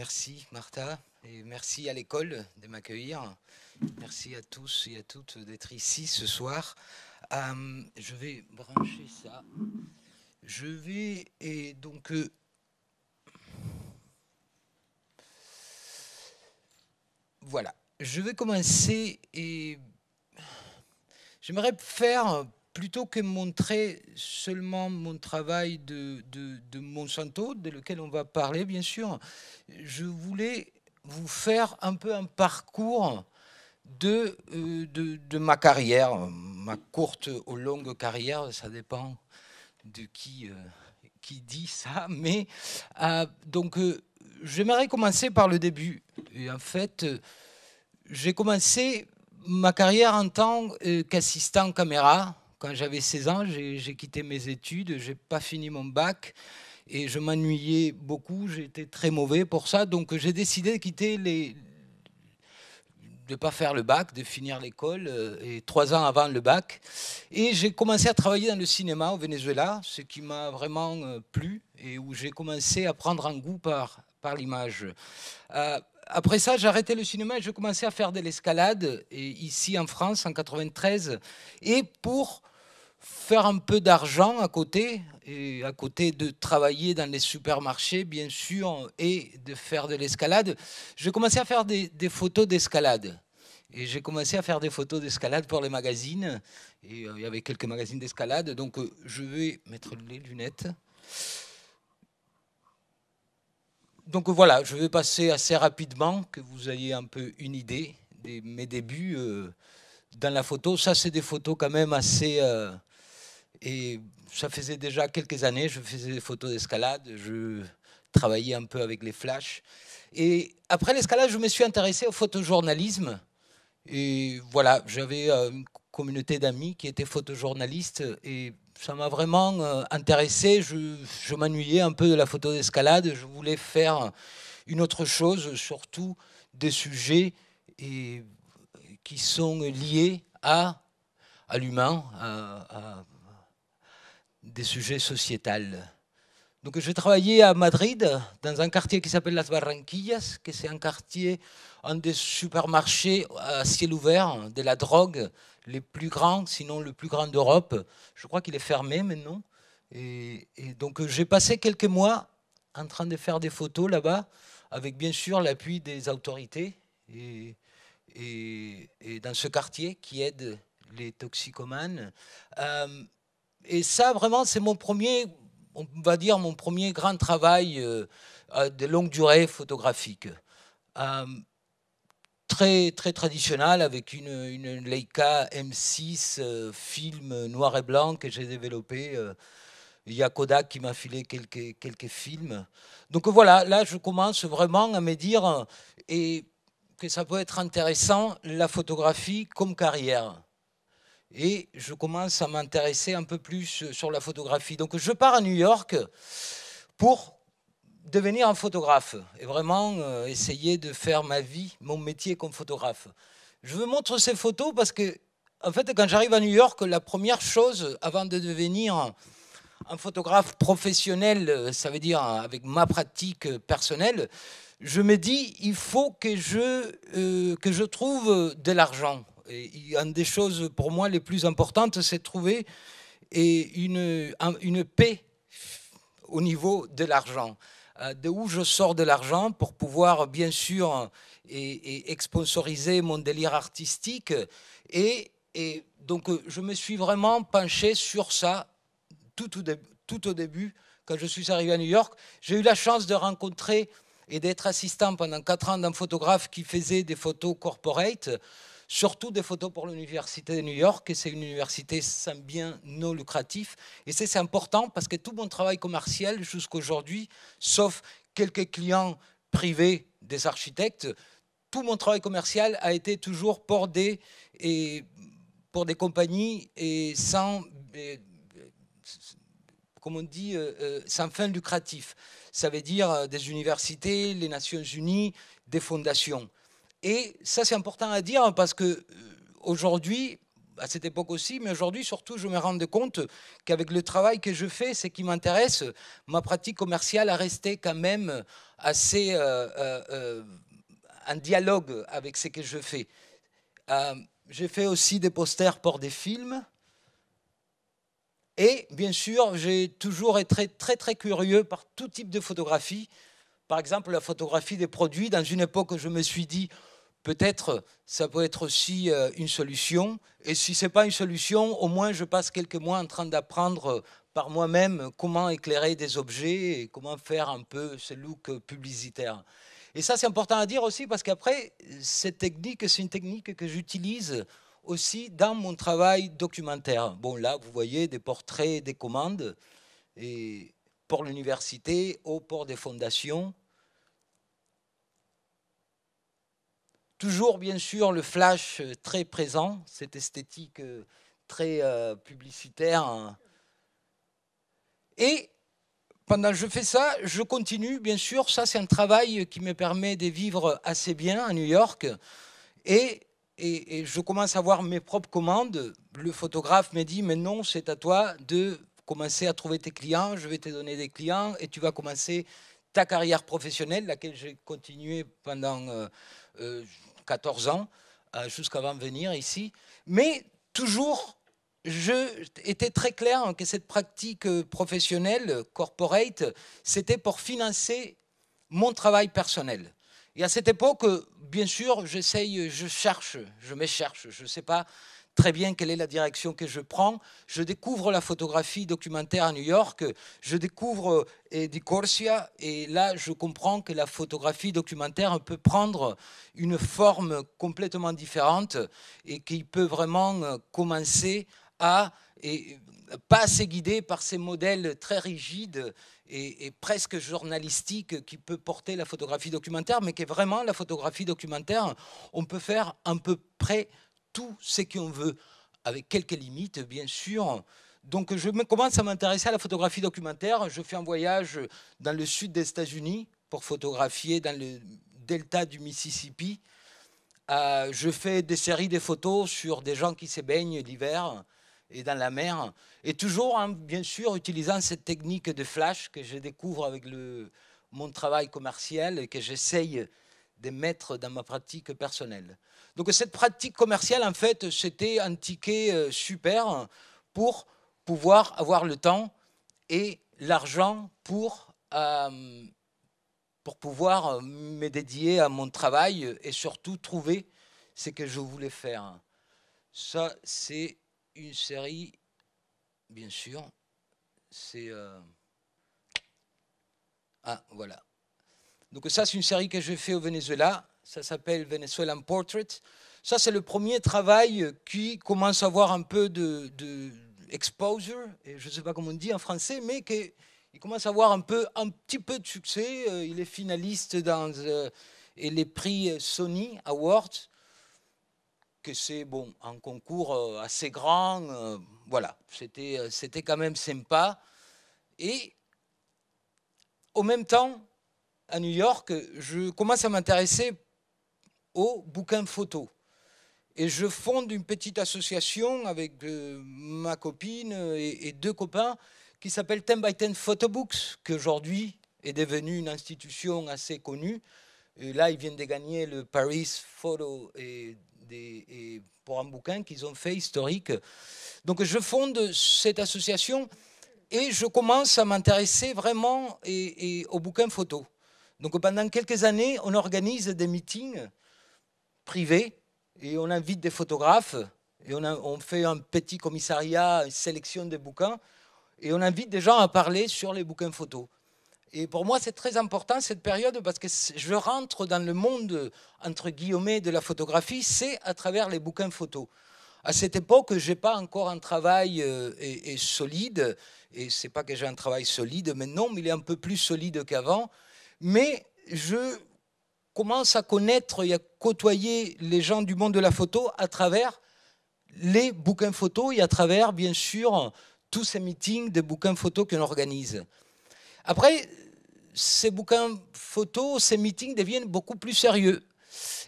Merci Martha et merci à l'école de m'accueillir. Merci à tous et à toutes d'être ici ce soir. Euh, je vais brancher ça. Je vais et donc euh, voilà. Je vais commencer et j'aimerais faire plutôt que montrer seulement mon travail de, Monsanto, de lequel on va parler bien sûr, je voulais vous faire un peu un parcours de, euh, de, ma carrière, ma courte ou longue carrière, ça dépend de qui, euh, qui dit ça, mais euh, donc j'aimerais commencer par le début. Et en fait, j'ai commencé ma carrière en tant qu'assistant caméra quand j'avais 16 ans, j'ai quitté mes études, j'ai pas fini mon bac et je m'ennuyais beaucoup, j'étais très mauvais pour ça, donc j'ai décidé de quitter les de pas faire le bac, de finir l'école, euh, et trois ans avant le bac. Et j'ai commencé à travailler dans le cinéma au Venezuela, ce qui m'a vraiment euh, plu, et où j'ai commencé à prendre un goût par, par l'image. Euh, après ça, j'ai arrêté le cinéma et j'ai commencé à faire de l'escalade ici en France en 93. Et pour faire un peu d'argent à côté, et à côté de travailler dans les supermarchés, bien sûr, et de faire de l'escalade. J'ai commencé à faire des, photos d'escalade. Et j'ai commencé à faire des photos d'escalade pour les magazines. Et euh, il y avait quelques magazines d'escalade. Donc euh, je vais mettre les lunettes. Donc voilà, je vais passer assez rapidement, que vous ayez un peu une idée de mes débuts euh, dans la photo. Ça, c'est des photos quand même assez... Et ça faisait déjà quelques années, je faisais des photos d'escalade, je travaillais un peu avec les flashs. Et après l'escalade, je me suis intéressé au photojournalisme. Et voilà, j'avais euh, une communauté d'amis qui étaient photojournalistes et ça m'a vraiment euh, intéressé. Je, je m'ennuyais un peu de la photo d'escalade. Je voulais faire une autre chose, surtout des sujets et, euh, qui sont liés à, à l'humain, à, des sujets sociétals. Donc j'ai travaillé à Madrid, dans un quartier qui s'appelle Las Barranquillas, qui c'est un quartier, un des supermarchés à ciel ouvert de la drogue, les plus grands, sinon le plus grand d'Europe. Je crois qu'il est fermé maintenant. Et, donc j'ai passé quelques mois en train de faire des photos là-bas, avec bien sûr l'appui des autorités et, dans ce quartier qui aide les toxicomanes. Euh, et ça, vraiment, c'est mon premier, on va dire, mon premier grand travail euh, euh, de longue durée photographique. Euh, très, très traditionnel, avec une, Leica M6 film noir et blanc que j'ai développé. Il y a Kodak qui m'a filé quelques, quelques films. Donc voilà, là, je commence vraiment à me dire et que ça peut être intéressant, la photographie comme carrière et je commence à m'intéresser un peu plus euh, sur la photographie. Donc je pars à New York pour devenir un photographe et vraiment euh, essayer de faire ma vie, mon métier comme photographe. Je vous montre ces photos parce que, en fait, quand j'arrive à New York, la première chose avant de devenir un photographe professionnel, euh, ça veut dire avec ma pratique personnelle, je me dis il faut que je, que je trouve de l'argent une des choses pour moi les plus importantes, c'est de trouver une, paix au niveau de l'argent. Euh, de où je sors de l'argent pour pouvoir, bien sûr, et, mon délire artistique. Et, donc, je me suis vraiment penché sur ça tout au, tout au début, quand je suis arrivé à New York. J'ai eu la chance de rencontrer et d'être assistant pendant quatre ans d'un photographe qui faisait des photos corporate surtout des photos pour l'Université de New York, et c'est une université sans bien non lucratif. Et c'est important parce que tout mon travail commercial jusqu'à aujourd'hui, sauf quelques clients privés des architectes, tout mon travail commercial a été toujours pour des, pour des compagnies et sans, dit, euh, euh, sans fin lucratif. Ça veut dire euh, des universités, les Nations Unies, des fondations. Et ça, c'est important à dire parce que euh, aujourd'hui, à cette époque aussi, mais aujourd'hui surtout, je me rends compte qu'avec le travail que je fais, ce qui m'intéresse, ma pratique commerciale a resté quand même assez en euh, euh, un dialogue avec ce que je fais. j'ai fait aussi des posters pour des films. Et bien sûr, j'ai toujours été très, très, très curieux par tout type de photographie. Par exemple, la photographie des produits. Dans une époque, je me suis dit, peut-être ça peut être aussi euh, une solution. Et si ce n'est pas une solution, au moins je passe quelques mois en train d'apprendre euh, par moi-même comment éclairer des objets et comment faire un peu ce look publicitaire. Et ça, c'est important à dire aussi parce qu'après, cette technique, c'est une technique que j'utilise aussi dans mon travail documentaire. Bon, là, vous voyez des portraits, des commandes, et pour l'université, au port des fondations, Toujours, bien sûr, le flash euh, très présent, cette esthétique euh, très euh, publicitaire. Hein. Et pendant que je fais ça, je continue, bien sûr. Ça, c'est un travail qui me permet de vivre assez bien à New York. Et, je commence à avoir mes propres commandes. Le photographe me dit, mais non, c'est à toi de commencer à trouver tes clients. Je vais te donner des clients et tu vas commencer ta carrière professionnelle, laquelle j'ai continué pendant 14 ans, euh, jusqu'avant de venir ici. Mais toujours, je très clair que cette pratique professionnelle, corporate, c'était pour financer mon travail personnel. Et à cette époque, bien sûr, j'essaye, je cherche, je me cherche, je ne sais pas très bien quelle est la direction que je prends. Je découvre la photographie documentaire à New York, je découvre euh, Di Corsia, et là je comprends que la photographie documentaire peut prendre une forme complètement différente et qu'il peut vraiment euh, commencer à et euh, pas se guider par ces modèles très rigides et, presque journalistiques qui peut porter la photographie documentaire, mais qui est vraiment la photographie documentaire. On peut faire un peu près tout ce qu'on veut, avec quelques limites, bien sûr. Donc je commence à m'intéresser à la photographie documentaire. Je fais un voyage dans le sud des États-Unis pour photographier dans le delta du Mississippi. Euh, je fais des séries de photos sur des gens qui se baignent l'hiver et dans la mer. Et toujours, hein, bien sûr, utilisant cette technique de flash que je découvre avec mon travail commercial et que j'essaye de mettre dans ma pratique personnelle. Donc cette pratique commerciale, en fait, c'était un ticket euh, super pour pouvoir avoir le temps et l'argent pour, euh, pour pouvoir me dédier à mon travail et surtout trouver ce que je voulais faire. Ça, c'est une série, bien sûr. C'est... Euh, ah, voilà. Donc ça, c'est une série que j'ai fait au Venezuela. Ça s'appelle Venezuelan Portrait. Ça, c'est le premier travail qui commence à avoir un peu de, exposure, et je ne sais pas comment on dit en français, mais qui, il commence à avoir un, peu, un petit peu de succès. Euh, il est finaliste dans euh, et les prix Sony Awards, que c'est bon, un concours euh, assez grand. voilà, c'était, c'était quand même sympa. Et au même temps, à New York, je commence à m'intéresser au bouquin photo. Et je fonde une petite association avec euh, ma copine et, deux copains qui s'appelle 10 by 10 Photobooks, qui aujourd'hui est devenue une institution assez connue. là, ils viennent de gagner le Paris Photo et, des, pour un bouquin qu'ils ont fait historique. Donc je fonde cette association et je commence à m'intéresser vraiment et, et aux bouquins photos. Donc pendant quelques années, on organise des meetings privé, et on invite des photographes et on, on, fait un petit commissariat, une sélection des bouquins et on invite des gens à parler sur les bouquins photos. Et pour moi, c'est très important cette période parce que je rentre dans le monde, entre guillemets, de la photographie, c'est à travers les bouquins photos. À cette époque, je n'ai pas encore un travail euh, et, solide, et ce n'est pas que j'ai un travail solide maintenant, mais il est un peu plus solide qu'avant, mais je commence à connaître et à côtoyer les gens du monde de la photo à travers les bouquins photos et à travers, bien sûr, tous ces meetings de bouquins photos qu'on organise. Après, ces bouquins photos, ces meetings deviennent beaucoup plus sérieux.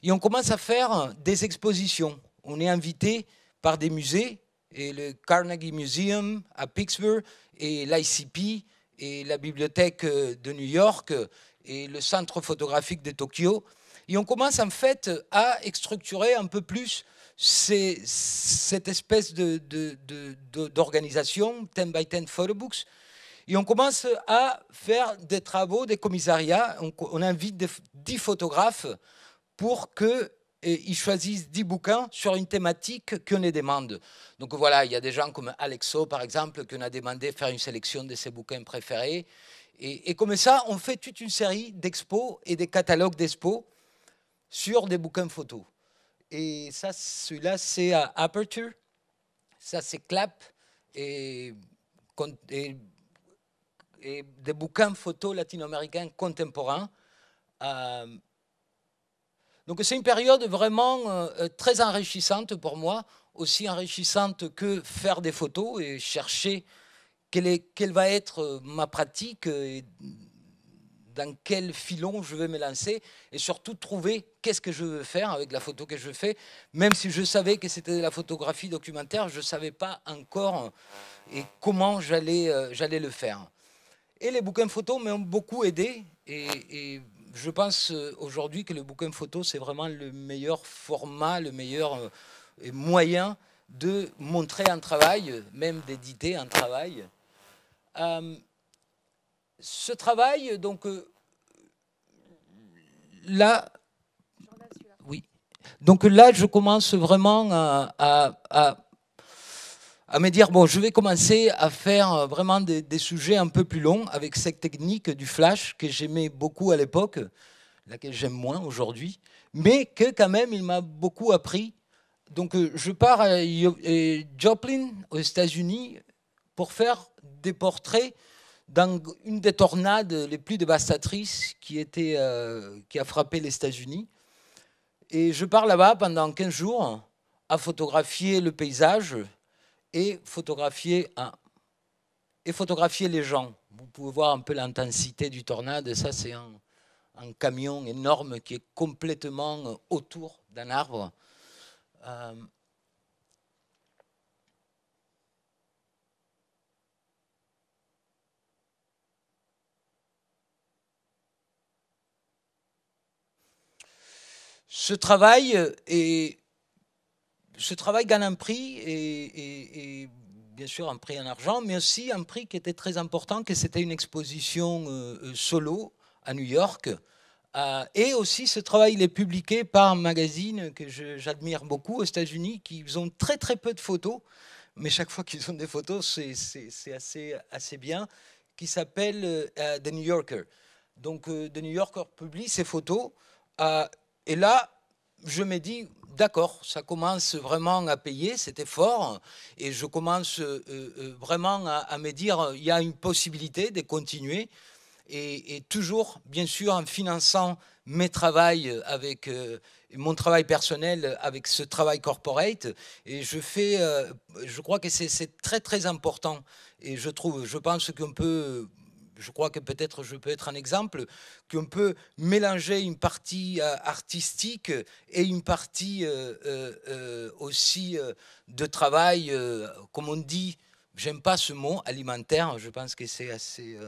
Et on commence à faire des expositions. On est invité par des musées, et le Carnegie Museum à Pittsburgh, et l'ICP, et la bibliothèque de New York, et le Centre photographique de Tokyo. Et on commence en fait à structurer un peu plus cette espèce d'organisation, de, de, 10 by 10 books, Et on commence à faire des travaux des commissariats. On, invite des, 10 photographes pour que ils choisissent 10 bouquins sur une thématique qu'on les demande. Donc voilà, il y a des gens comme Alexo, par exemple, qu'on a demandé de faire une sélection de ses bouquins préférés. Et, comme ça, on fait toute une série d'expos et des catalogues d'expos sur des bouquins photos. Et ça, celui-là, c'est Aperture, ça, c'est Clap, et, des bouquins photos latino-américains contemporains. Euh, donc c'est une période vraiment euh, très enrichissante pour moi, aussi enrichissante que faire des photos et chercher quelle, va être euh, ma pratique euh, et dans quel filon je vais me lancer et surtout trouver qu'est-ce que je veux faire avec la photo que je fais. Même si je savais que c'était de la photographie documentaire, je ne savais pas encore euh, et comment j'allais le faire. Et les bouquins photos m'ont beaucoup aidé et je pense aujourd'hui que le bouquin photo, c'est vraiment le meilleur format, le meilleur moyen de montrer un travail, même d'éditer un travail. Euh, ce travail, donc euh, là, oui. Donc là, je commence vraiment à, à, me dire, bon, je vais commencer à faire vraiment des, des sujets un peu plus longs avec cette technique du flash que j'aimais beaucoup à l'époque, laquelle j'aime moins aujourd'hui, mais que quand même, il m'a beaucoup appris. Donc euh, je pars à Joplin, aux États-Unis, pour faire des portraits dans une des tornades les plus dévastatrices qui, était, euh, qui a frappé les États-Unis. Et je pars là-bas pendant 15 jours à photographier le paysage et photographier, et photographier les gens. Vous pouvez voir un peu l'intensité du tornade. Ça, c'est un, camion énorme qui est complètement autour d'un arbre. Euh, ce travail et euh, ce travail gagne un prix et, bien sûr un prix en argent, mais aussi un prix qui était très important, que c'était une exposition euh, euh, solo à New York. et aussi, ce travail il est publié par un magazine que j'admire beaucoup aux États-Unis, qui ont très très peu de photos, mais chaque fois qu'ils ont des photos, c'est assez, assez bien, qui s'appelle The New Yorker. Donc, The New Yorker publie ses photos. à et là, je me dis, d'accord, ça commence vraiment à payer, cet effort, et je commence euh, euh, vraiment à, me dire, il y a une possibilité de continuer, et, toujours, bien sûr, en finançant mes travails avec euh, mon travail personnel, avec ce travail corporate, et je fais, je crois que c'est très très important, et je trouve, je pense qu'on peut je crois que peut-être je peux être un exemple, qu'on peut mélanger une partie euh, artistique et une partie euh, euh, aussi de travail, comme on dit, j'aime pas ce mot alimentaire, je pense que c'est assez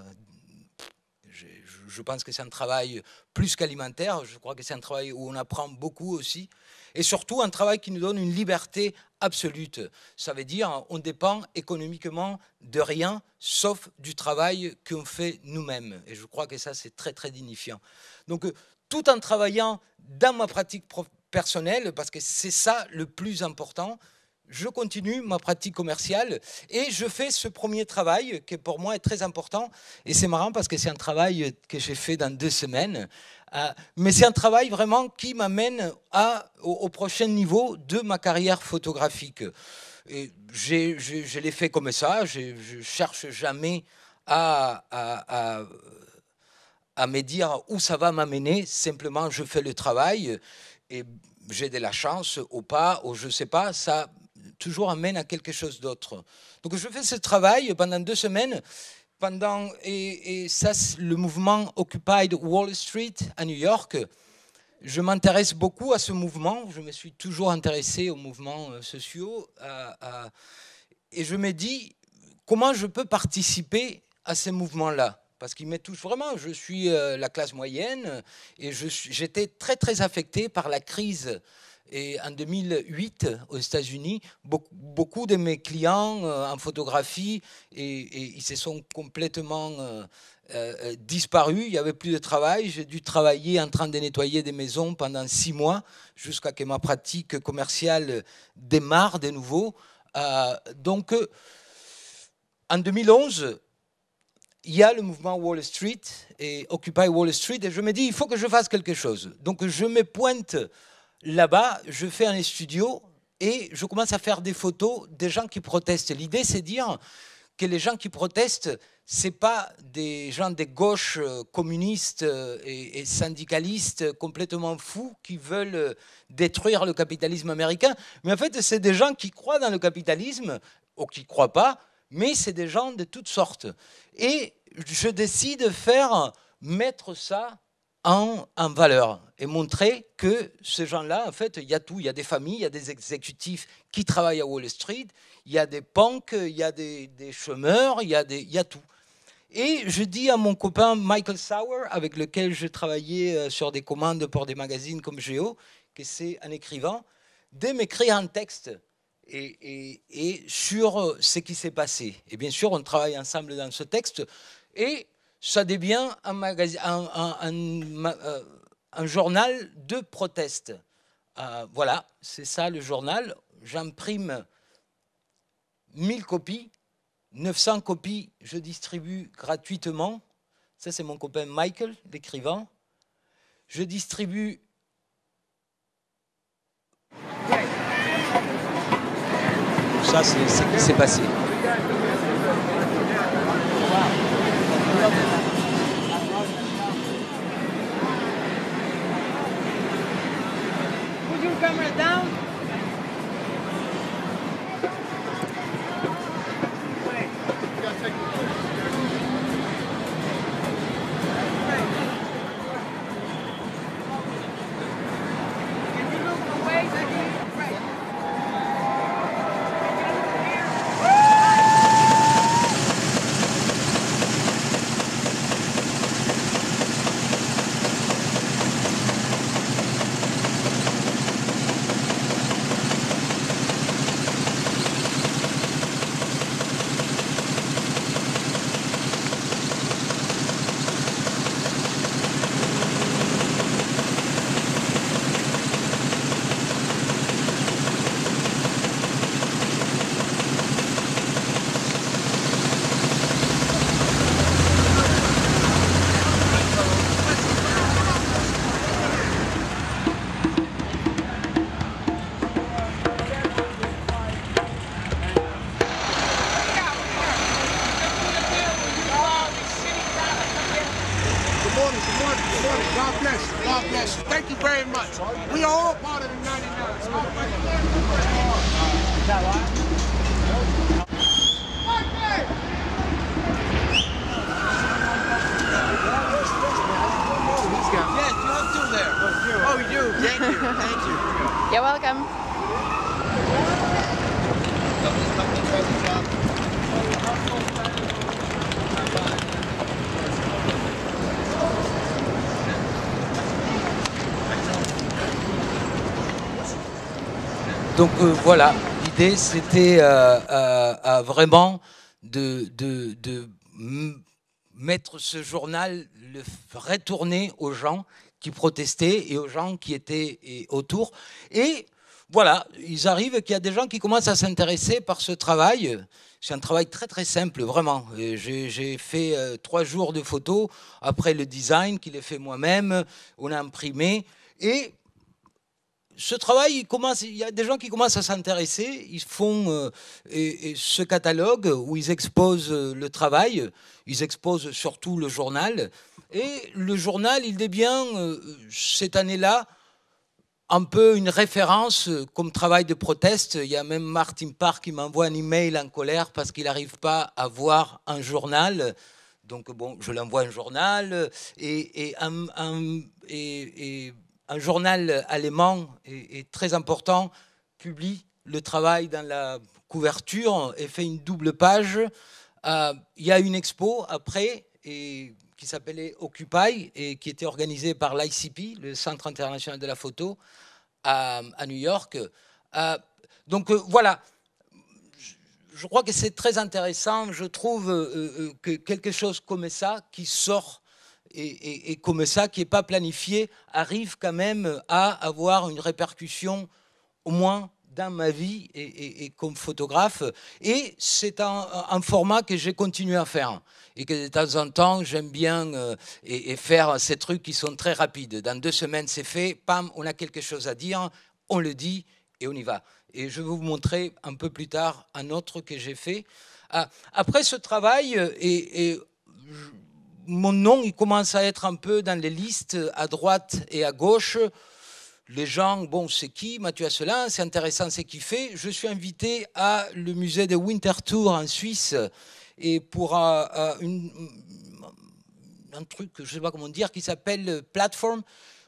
je, pense que c'est un travail plus qu'alimentaire. Je crois que c'est un travail où on apprend beaucoup aussi et surtout un travail qui nous donne une liberté absolue. Ça veut dire on dépend économiquement de rien sauf du travail qu'on fait nous-mêmes. Et je crois que ça, c'est très, très dignifiant. Donc, euh, tout en travaillant dans ma pratique personnelle, parce que c'est ça le plus important, je continue ma pratique commerciale et je fais ce premier travail qui pour moi est très important. Et c'est marrant parce que c'est un travail que j'ai fait dans deux semaines euh, mais c'est un travail vraiment qui m'amène au, au, prochain niveau de ma carrière photographique. J'ai je l'ai fait comme ça, je cherche jamais à, à, me dire où ça va m'amener, simplement je fais le travail et j'ai de la chance ou pas, ou je ne sais pas, ça toujours amène à quelque chose d'autre. Donc je fais ce travail pendant deux semaines pendant, et, ça, le mouvement Occupied Wall Street à New York, je m'intéresse beaucoup à ce mouvement. Je me suis toujours intéressé aux mouvements euh, sociaux. et je me dis, comment je peux participer à ces mouvements-là Parce qu'ils me touchent vraiment. Je suis euh, la classe moyenne et j'étais très, très affecté par la crise et en 2008, aux États-Unis, beaucoup de mes clients euh, en photographie, et, ils se sont complètement euh, euh, disparus. Il n'y avait plus de travail. J'ai dû travailler en train de nettoyer des maisons pendant six mois, jusqu'à ce que ma pratique commerciale démarre de nouveau. donc, en 2011, il y a le mouvement Wall Street et Occupy Wall Street, et je me dis, il faut que je fasse quelque chose. Donc, je me pointe là-bas, je fais un studio et je commence à faire des photos des gens qui protestent. L'idée, c'est de dire que les gens qui protestent, ce pas des gens des gauches euh, communistes euh, et, syndicalistes complètement fous qui veulent euh, détruire le capitalisme américain, mais en fait, c'est des gens qui croient dans le capitalisme ou qui ne croient pas, mais c'est des gens de toutes sortes. Et je décide de faire mettre ça en, valeur et montrer que ces gens-là, en fait, il y a tout. Il y a des familles, il y a des exécutifs qui travaillent à Wall Street, il y a des banques, il y a des, des chômeurs, il y a, des, il y a tout. Et je dis à mon copain Michael Sauer, avec lequel je travaillais euh, sur des commandes pour des magazines comme Géo, que c'est un écrivain, de m'écrire un texte et, et, et, sur euh, ce qui s'est passé. Et bien sûr, on travaille ensemble dans ce texte. Et ça devient euh, un, journal de proteste. Euh, voilà, c'est ça le journal. J'imprime 1000 copies, 900 copies, je distribue gratuitement. Ça, c'est mon copain Michael, l'écrivain. Je distribue Ça, c'est ce qui s'est passé. Put your camera down. Donc euh, voilà, l'idée c'était euh, euh, vraiment de, mettre ce journal, le retourner aux gens qui protestaient et aux gens qui étaient autour. Et voilà, ils arrivent qu'il y a des gens qui commencent à s'intéresser par ce travail. C'est un travail très très simple, vraiment. J'ai fait trois jours de photos, après le design qu'il a fait moi-même, on a imprimé. Et ce travail, il commence, il y a des gens qui commencent à s'intéresser, ils font euh, et, ce catalogue où ils exposent euh, le travail, ils exposent surtout le journal, et le journal, il est bien euh, cette année-là un peu une référence comme travail de proteste. Il y a même Martin Parr qui m'envoie un email en colère parce qu'il n'arrive pas à voir un journal. Donc bon, je l'envoie un journal et, et, et un journal allemand et, très important publie le travail dans la couverture et fait une double page. Euh, il y a une expo après et, qui s'appelait Occupy et qui était organisée par l'ICP, le Centre international de la photo, à, New York. Euh, donc euh, voilà, je, crois que c'est très intéressant, je trouve, que quelque chose comme ça qui sort et, comme ça, qui n'est pas planifié, arrive quand même à avoir une répercussion au moins dans ma vie et, comme photographe. Et c'est un, format que j'ai continué à faire. Et que de temps en temps, j'aime bien euh, et, faire ces trucs qui sont très rapides. Dans deux semaines, c'est fait. Pam, on a quelque chose à dire. On le dit et on y va. Et je vais vous montrer un peu plus tard un autre que j'ai fait. Ah, après ce travail, euh, et, mon nom, il commence à être un peu dans les listes à droite et à gauche. Les gens, bon, c'est qui Mathieu Asselin, c'est intéressant ce qu'il fait. Je suis invité à le musée de Winterthur en Suisse et pour euh, euh, un truc, je ne sais pas comment dire, qui s'appelle Platform,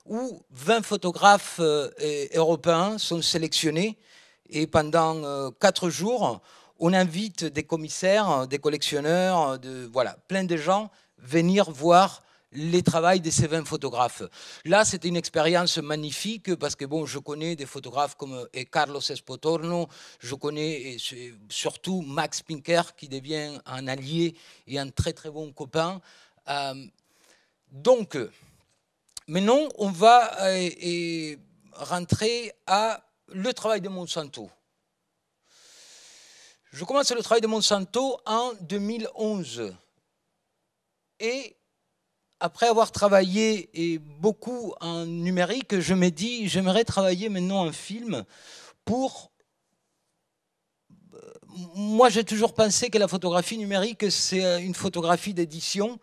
où 20 photographes euh, européens sont sélectionnés et pendant 4 jours, on invite des commissaires, des collectionneurs, voilà, plein de gens venir voir les travaux de ces 20 photographes. Là, c'était une expérience magnifique parce que bon, je connais des photographes comme euh, Carlos Espotorno, je connais surtout Max Pinker qui devient un allié et un très très bon copain. Euh, donc, maintenant, on va euh, rentrer à le travail de Monsanto. Je commence le travail de Monsanto en 2011. Et après avoir travaillé beaucoup en numérique, je me dis, j'aimerais travailler maintenant un film pour... Euh, moi, j'ai toujours pensé que la photographie numérique, c'est une photographie d'édition.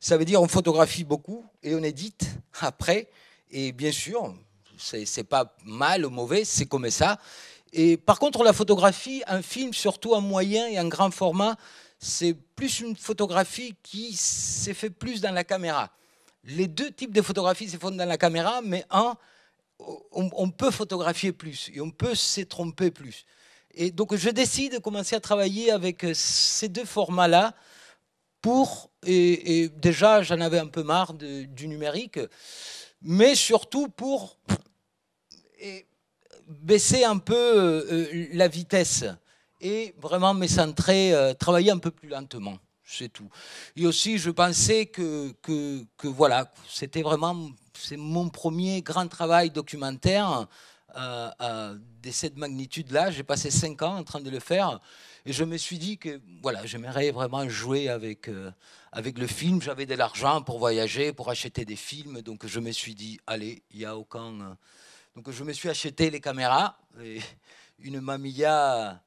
Ça veut dire on photographie beaucoup et on édite après. Et bien sûr, c'est pas mal ou mauvais, c'est comme ça. Et par contre, la photographie, un film, surtout en moyen et en grand format, c'est plus une photographie qui s'est fait plus dans la caméra. Les deux types de photographies se dans la caméra, mais un, on, peut photographier plus et on peut se tromper plus. Et donc je décide de commencer à travailler avec ces deux formats-là pour, et, déjà j'en avais un peu marre du numérique, mais surtout pour baisser un peu euh, la vitesse et vraiment me centrer, euh, travailler un peu plus lentement. C'est tout. Et aussi, je pensais que, que, que voilà, c'était vraiment c'est mon premier grand travail documentaire euh, euh de cette magnitude-là. J'ai passé cinq ans en train de le faire. Et je me suis dit que voilà, j'aimerais vraiment jouer avec, euh, avec le film. J'avais de l'argent pour voyager, pour acheter des films. Donc je me suis dit, allez, il n'y a aucun. Donc je me suis acheté les caméras. Et une Mamiya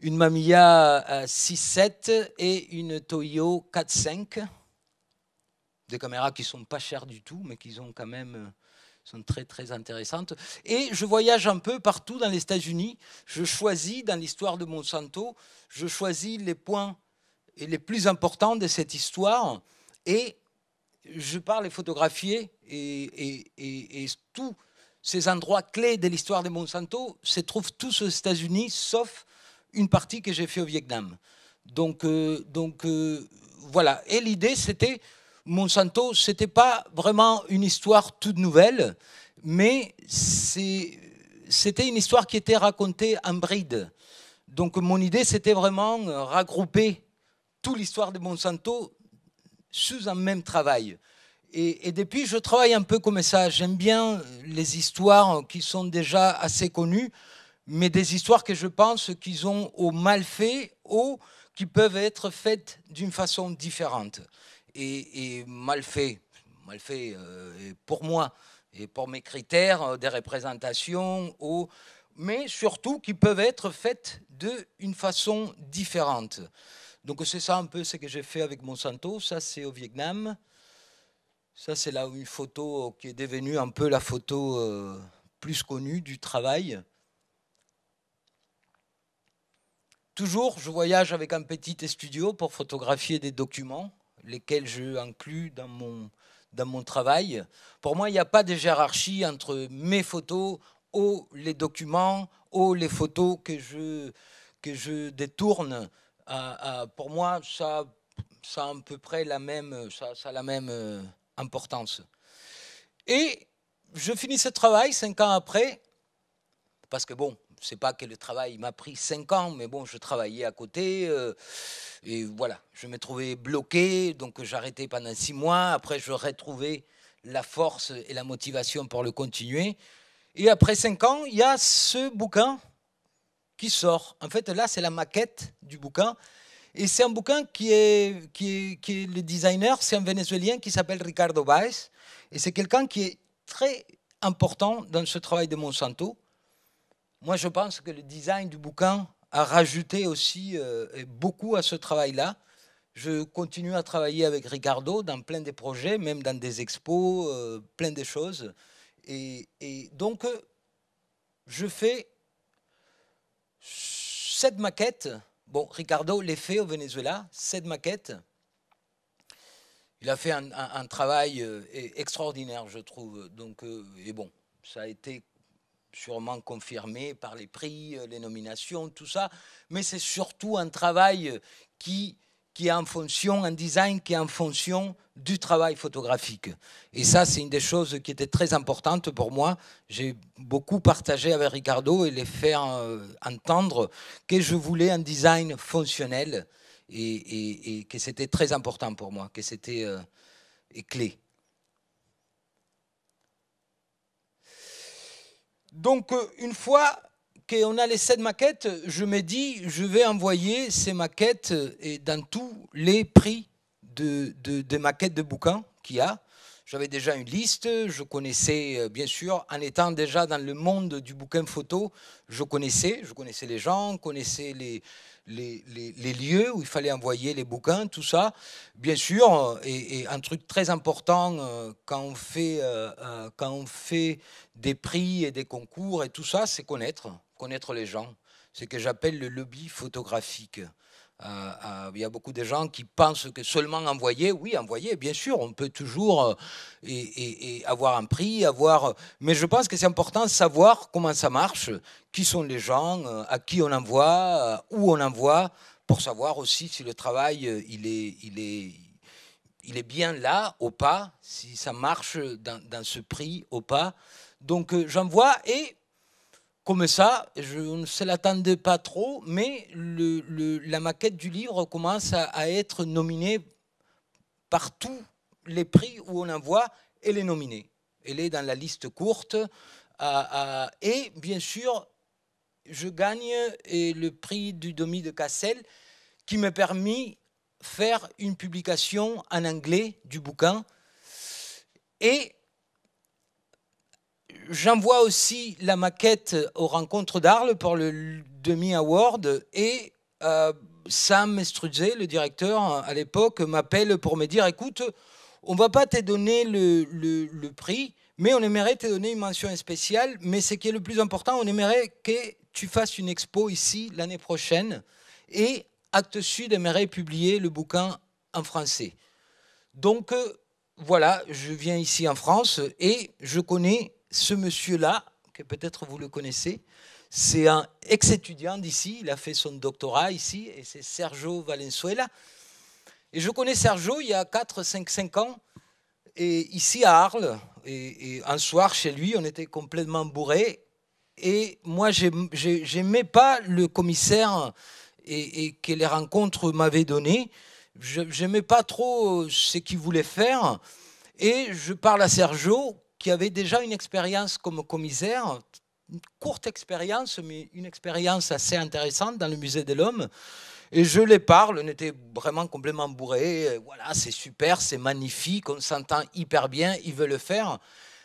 une Mamiya 6.7 euh, et une Toyo 4.5. Des caméras qui ne sont pas chères du tout, mais qui sont quand même euh, sont très très intéressantes. Et je voyage un peu partout dans les États-Unis. Je choisis, dans l'histoire de Monsanto, je choisis les points les plus importants de cette histoire et je parle les photographier et, et, et, et tous ces endroits clés de l'histoire de Monsanto se trouvent tous aux États-Unis, sauf une partie que j'ai fait au Vietnam. Donc, euh, euh, voilà. Et l'idée, c'était Monsanto, c'était pas vraiment une histoire toute nouvelle, mais c'était une histoire qui était racontée en bride. Donc, mon idée, c'était vraiment euh, regrouper toute l'histoire de Monsanto sous un même travail. et, depuis, je travaille un peu comme ça. J'aime bien les histoires qui sont déjà assez connues mais des histoires que je pense qu'ils ont au mal fait ou qui peuvent être faites d'une façon différente. Et, mal fait, mal fait euh, pour moi et pour mes critères euh, des représentations, mais surtout qui peuvent être faites d'une façon différente. Donc c'est ça un peu ce que j'ai fait avec Monsanto, ça c'est au Vietnam. Ça, c'est là une photo euh, qui est devenue un peu la photo plus connue du travail. Toujours, je voyage avec un petit studio pour photographier des documents, lesquels je inclus dans mon, dans mon travail. Pour moi, il n'y a pas de hiérarchie entre mes photos ou les documents ou les photos que je, que je détourne. Euh, euh, pour moi, ça, a à peu près la même, ça, la même euh, importance. Et je finis ce travail cinq ans après, parce que bon, sais pas que le travail, m'a pris cinq ans, mais bon, je travaillais à côté. Euh, et voilà, je me trouvais bloqué, donc j'arrêtais pendant six mois. Après, je retrouvais la force et la motivation pour le continuer. Et après cinq ans, il y a ce bouquin qui sort. En fait, là, c'est la maquette du bouquin. Et c'est un bouquin qui est, qui qui est le designer, c'est un Vénézuélien qui s'appelle Ricardo Baez. Et c'est quelqu'un qui est très important dans ce travail de Monsanto moi, je pense que le design du bouquin a rajouté aussi euh, beaucoup à ce travail-là. Je continue à travailler avec Ricardo dans plein de projets, même dans des expos, euh, plein de choses. Et, donc, euh, je fais cette maquette. Bon, Ricardo l'a fait au Venezuela, cette maquette. Il a fait un, travail extraordinaire, je trouve. Donc, et bon, ça a été sûrement confirmé par les prix, euh, les nominations, tout ça, mais c'est surtout un travail euh, qui, qui est en fonction, un design qui est en fonction du travail photographique. Et ça, c'est une des choses qui était très importante pour moi. J'ai beaucoup partagé avec Ricardo et les faire euh, entendre que je voulais un design fonctionnel et, que c'était très important pour moi, que c'était clé. Donc, euh, une fois qu'on a les sept maquettes, je me dis, je vais envoyer ces maquettes euh, et dans tous les prix de, de, maquettes de bouquins qu'il y a. J'avais déjà une liste, je connaissais euh, bien sûr, en étant déjà dans le monde du bouquin photo, je connaissais, je connaissais les gens, connaissais les, les, lieux où il fallait envoyer les bouquins, tout ça. Bien sûr, euh, et, un truc très important euh, euh, quand, on fait, des prix et des concours et tout ça, c'est connaître, connaître les gens. C'est ce que j'appelle le lobby photographique. Euh, euh, il y a beaucoup de gens qui pensent que seulement envoyer, oui, envoyer, bien sûr, on peut toujours euh, et, avoir un prix, avoir. Mais je pense que c'est important de savoir comment ça marche, qui sont les gens, à qui on envoie, où on envoie, pour savoir aussi si le travail il est, il est, il est bien là ou pas, si ça marche dans, dans ce prix ou pas. Donc j'envoie et comme ça, je ne se l'attendais pas trop, mais la maquette du livre commence à, être nominée par tous les prix où on en voit, elle est nominée. Elle est dans la liste courte. et bien sûr, je gagne le prix du domi de Cassel qui m'a permis faire une publication en anglais du bouquin. Et J'envoie aussi la maquette aux rencontres d'Arles pour le Demi Award et euh, Sam Struzé, le directeur à l'époque, m'appelle pour me dire écoute, on va pas te donner le, prix, mais on aimerait te donner une mention spéciale. Mais ce qui est le plus important, on aimerait que tu fasses une expo ici l'année prochaine. Et Actes Sud aimerait publier le bouquin en français. Donc euh, voilà, je viens ici en France et je connais ce monsieur-là, que peut-être vous le connaissez, c'est un ex-étudiant d'ici, il a fait son doctorat ici, et c'est Sergio Valenzuela. Et je connais Sergio il y a 4, 5, 5 ans, et ici à Arles, et, un soir chez lui, on était complètement bourrés, et moi, j'aimais pas le commissaire et, et que les rencontres m'avaient donné. Je n'aimais pas trop ce qu'il voulait faire. Et je parle à Sergio qui avait déjà une expérience comme commissaire, une courte expérience, mais une expérience assez intéressante dans le musée de l'homme. Et je les parle, on était vraiment complètement bourrés. Voilà, c'est super, c'est magnifique, on s'entend hyper bien, il veut le faire.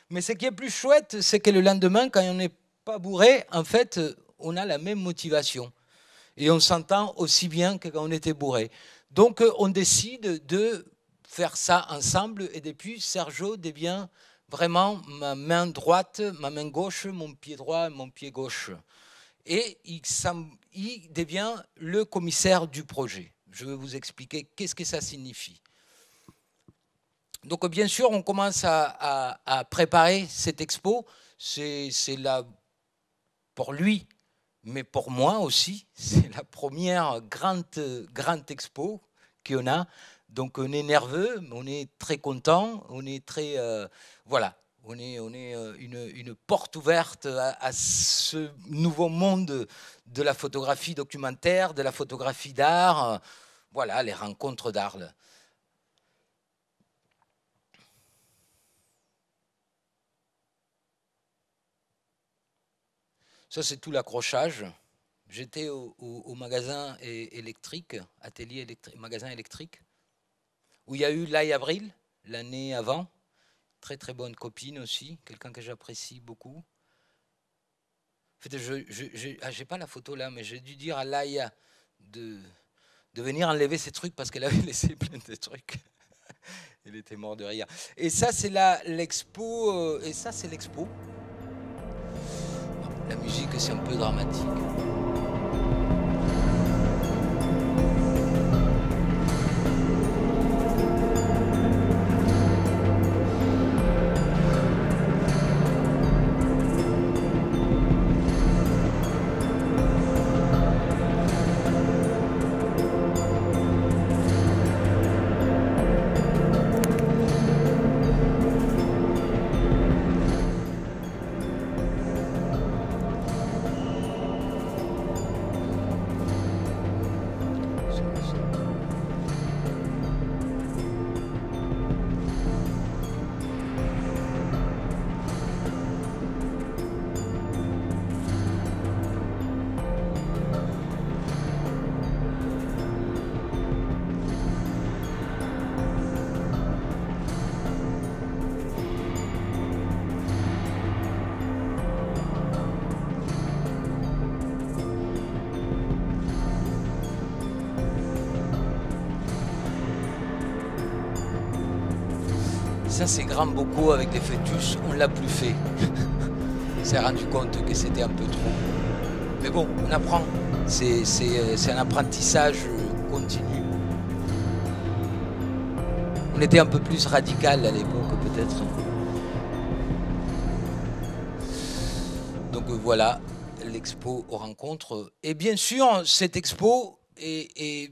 Mais ce qui est plus chouette, c'est que le lendemain, quand on n'est pas bourré, en fait, on a la même motivation. Et on s'entend aussi bien que quand on était bourré. Donc, on décide de faire ça ensemble. Et depuis, Sergio devient vraiment ma main droite, ma main gauche, mon pied droit, mon pied gauche. Et il, devient le commissaire du projet. Je vais vous expliquer qu'est-ce que ça signifie. Donc bien sûr, on commence à, préparer cette expo. C'est la pour lui, mais pour moi aussi, c'est la première grande, grande expo qu'on a donc on est nerveux, on est très content, on est très... Euh, voilà, on est, on est euh, une, porte ouverte à, ce nouveau monde de la photographie documentaire, de la photographie d'art. Euh, voilà, les rencontres d'Arles. Ça, c'est tout l'accrochage. J'étais au, magasin électrique, atelier magasin électrique où il y a eu l'aïe Avril, l'année avant. Très très bonne copine aussi, quelqu'un que j'apprécie beaucoup. fait, je n'ai ah, pas la photo là, mais j'ai dû dire à Laïa de, de venir enlever ses trucs parce qu'elle avait laissé plein de trucs. Elle était morte de rire. Et ça, c'est l'expo. Euh, et ça, c'est l'expo. La musique, c'est un peu dramatique. ça c'est grand beaucoup avec des fœtus, on l'a plus fait. on s'est rendu compte que c'était un peu trop. Mais bon, on apprend. C'est euh, un apprentissage continu. On était un peu plus radical à l'époque peut-être. Donc euh, voilà, l'expo aux rencontres. Et bien sûr, cette expo est, est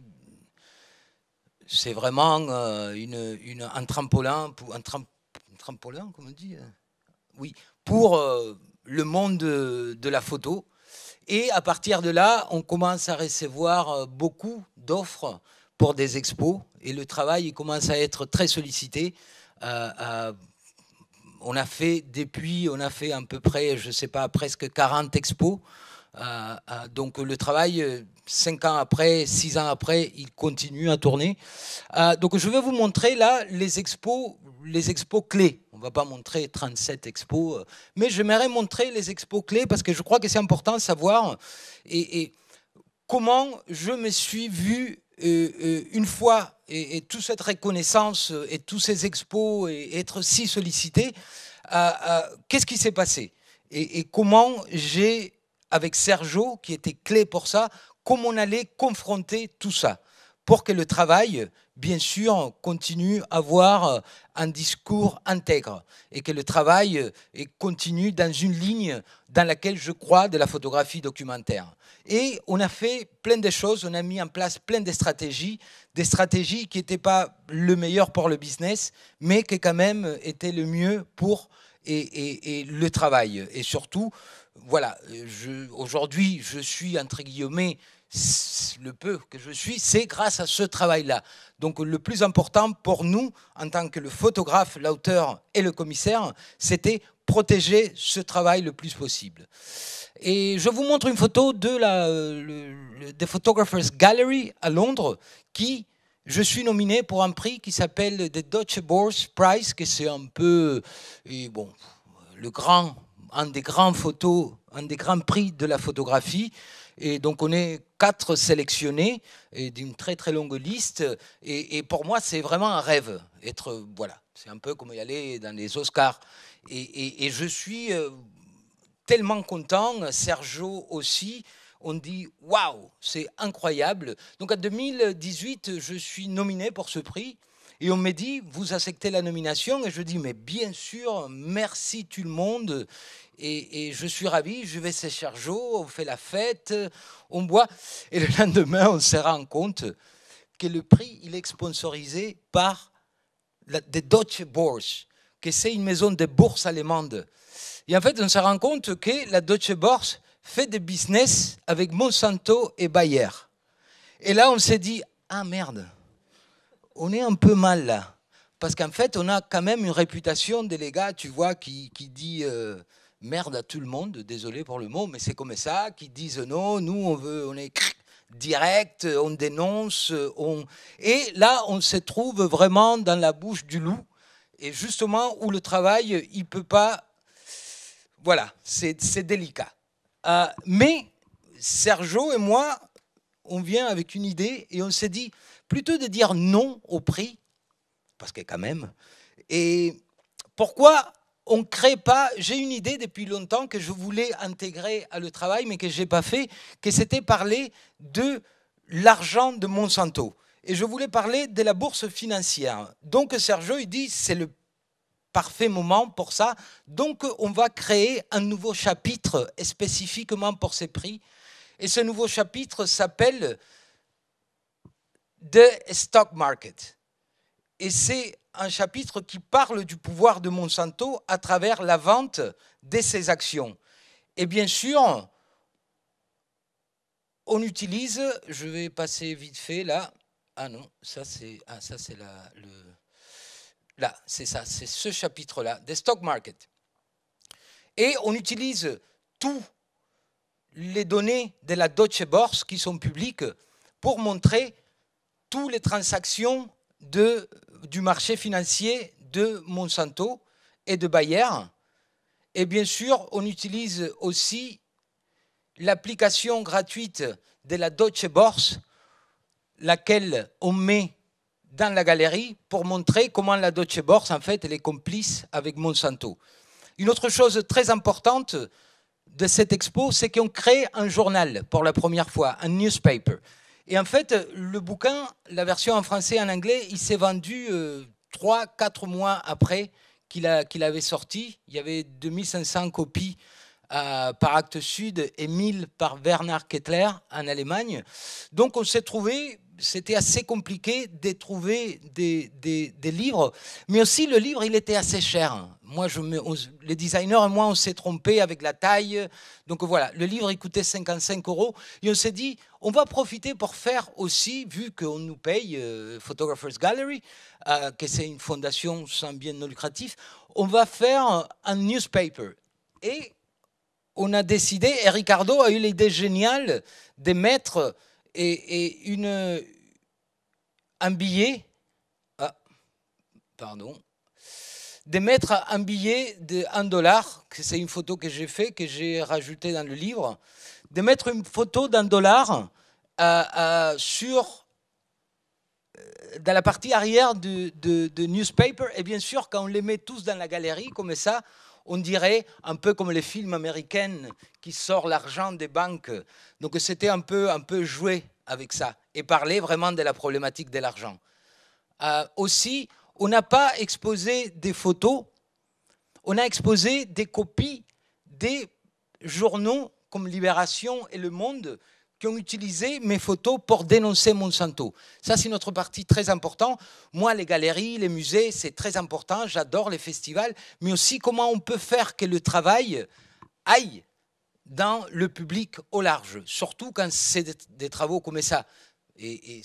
c'est vraiment euh, une, un trampolin, pour, un, comme on dit, hein. oui, pour euh, le monde de, la photo. Et à partir de là, on commence à recevoir euh, beaucoup d'offres pour des expos et le travail commence à être très sollicité. on a fait depuis, on a fait à peu près, je ne sais pas, presque 40 expos. donc le travail cinq ans après, six ans après, il continue à tourner. Euh, donc je vais vous montrer là les expos, les expos clés. On ne va pas montrer 37 expos, euh, mais j'aimerais montrer les expos clés parce que je crois que c'est important de savoir et, comment je me suis vu euh, une fois et, toute cette reconnaissance et tous ces expos et, être si sollicité. Qu'est-ce qui s'est passé et, et comment j'ai avec Sergio, qui était clé pour ça, comment on allait confronter tout ça pour que le travail, bien sûr, continue à avoir un discours intègre et que le travail euh, continue dans une ligne dans laquelle je crois de la photographie documentaire. Et on a fait plein de choses, on a mis en place plein de stratégies, des stratégies qui n'étaient pas le meilleur pour le business, mais qui quand même étaient le mieux pour le travail. Et surtout, voilà, euh, aujourd'hui, je suis, entre guillemets, le peu que je suis, c'est grâce à ce travail-là. Donc le plus important pour nous, en tant que le photographe, l'auteur et le commissaire, c'était protéger ce travail le plus possible. Et je vous montre une photo de la euh, le, The Photographers Gallery à Londres, qui, je suis nominé pour un prix qui s'appelle The Deutsche Börse Prize, que c'est un peu, bon, le grand un des grands photos, un des grands prix de la photographie. Et donc on est quatre sélectionnés d'une très très longue liste. Et, pour moi, c'est vraiment un rêve. Être voilà, c'est un peu comme y aller dans les Oscars. Et, et je suis euh, tellement content, Sergio aussi. On dit waouh, c'est incroyable. Donc en 2018, je suis nominé pour ce prix. Et on me dit, vous acceptez la nomination Et je dis, mais bien sûr, merci tout le monde. Et, je suis ravi, je vais chez Chargeau, on fait la fête, on boit. Et le lendemain, on se rend compte que le prix, il est sponsorisé par la, Deutsche Börse, que c'est une maison de bourse allemande. Et en fait, on se rend compte que la Deutsche Börse fait des business avec Monsanto et Bayer. Et là, on s'est dit, ah merde, on est un peu mal là. Parce qu'en fait, on a quand même une réputation des gars, tu vois, qui, qui dit euh, merde à tout le monde, désolé pour le mot, mais c'est comme ça, qui disent non, nous, on veut, on est direct, on dénonce, on... Et là, on se trouve vraiment dans la bouche du loup, et justement où le travail, il peut pas... Voilà, c'est délicat. Euh, mais Sergio et moi, on vient avec une idée, et on s'est dit, plutôt de dire non au prix, parce que quand même, et pourquoi on ne crée pas, j'ai une idée depuis longtemps que je voulais intégrer à le travail, mais que je n'ai pas fait, que c'était parler de l'argent de Monsanto. Et je voulais parler de la bourse financière. Donc Sergio, il dit, c'est le parfait moment pour ça. Donc on va créer un nouveau chapitre spécifiquement pour ces prix. Et ce nouveau chapitre s'appelle de Stock Market. Et c'est un chapitre qui parle du pouvoir de Monsanto à travers la vente de ses actions. Et bien sûr, on utilise, je vais passer vite fait là. Ah non, ça c'est ah, ça c'est là le là, c'est ça, c'est ce chapitre là des stock market. Et on utilise tous les données de la Deutsche Börse qui sont publiques pour montrer toutes les transactions du marché financier de Monsanto et de Bayer. Et bien sûr, on utilise aussi l'application gratuite de la Deutsche Börse, laquelle on met dans la galerie pour montrer comment la Deutsche Börse, en fait, elle est complice avec Monsanto. Une autre chose très importante de cette expo, c'est qu'on crée un journal pour la première fois, un newspaper. Et en fait, le bouquin, la version en français et en anglais, il s'est vendu euh, trois, 3-4 mois après qu'il avait sorti. Il y avait 2500 copies euh, par Actes Sud et 1000 par Bernard Kettler en Allemagne. Donc on s'est trouvé, c'était assez compliqué de trouver des, livres, mais aussi le livre, il était assez cher. Moi, je les designers moi, on s'est trompés avec la taille. Donc voilà, le livre, il coûtait 55 euros et on s'est dit, on va profiter pour faire aussi, vu qu'on nous paye, euh, Photographers Gallery, euh, que c'est une fondation sans bien non lucratif, on va faire un newspaper. Et on a décidé, et Ricardo a eu l'idée géniale de mettre et une, un billet, ah, pardon, mettre un billet de 1 dollar, c'est une photo que j'ai faite, que j'ai rajoutée dans le livre, de mettre une photo d'un dollar euh, euh, sur euh, dans la partie arrière du, de, newspaper. Et bien sûr, quand on les met tous dans la galerie, comme ça, on dirait un peu comme les films américains qui sortent l'argent des banques. Donc c'était un peu, un peu joué avec ça et parler vraiment de la problématique de l'argent. aussi, on n'a pas exposé des photos, on a exposé des copies des journaux Libération et Le Monde qui ont utilisé mes photos pour dénoncer Monsanto. Ça, c'est notre partie très importante. Moi, les galeries, les musées, c'est très important. J'adore les festivals, mais aussi comment on peut faire que le travail aille dans le public au large, surtout quand c'est des travaux comme ça. Et,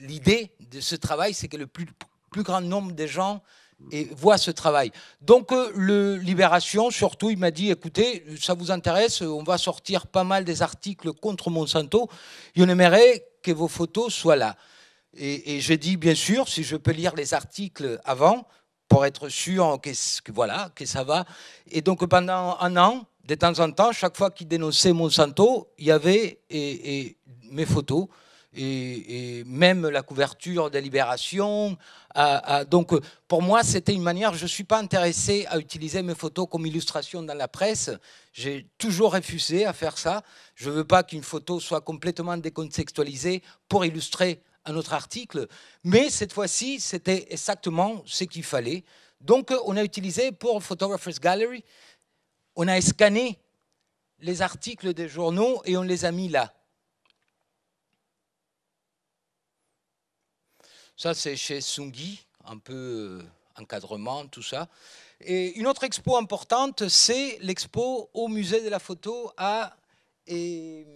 l'idée de ce travail, c'est que le plus, plus grand nombre de gens Mm. et voit ce travail. Donc euh, le Libération, surtout, il m'a dit, écoutez, ça vous intéresse, on va sortir pas mal des articles contre Monsanto, on aimerait que vos photos soient là. Et, j'ai dit, bien sûr, si je peux lire les articles avant, pour être sûr que, que, voilà, que ça va. Et donc pendant un an, de temps en temps, chaque fois qu'il dénonçait Monsanto, il y avait mes photos et, même la couverture des Libérations. Euh, euh, donc, euh, pour moi, c'était une manière. Je ne suis pas intéressé à utiliser mes photos comme illustration dans la presse. J'ai toujours refusé à faire ça. Je ne veux pas qu'une photo soit complètement décontextualisée pour illustrer un autre article. Mais cette fois-ci, c'était exactement ce qu'il fallait. Donc, on a utilisé pour Photographer's Gallery, on a scanné les articles des journaux et on les a mis là. Ça, c'est chez Sungi, un peu euh, encadrement, tout ça. Et une autre expo importante, c'est l'expo au musée de la photo à, et,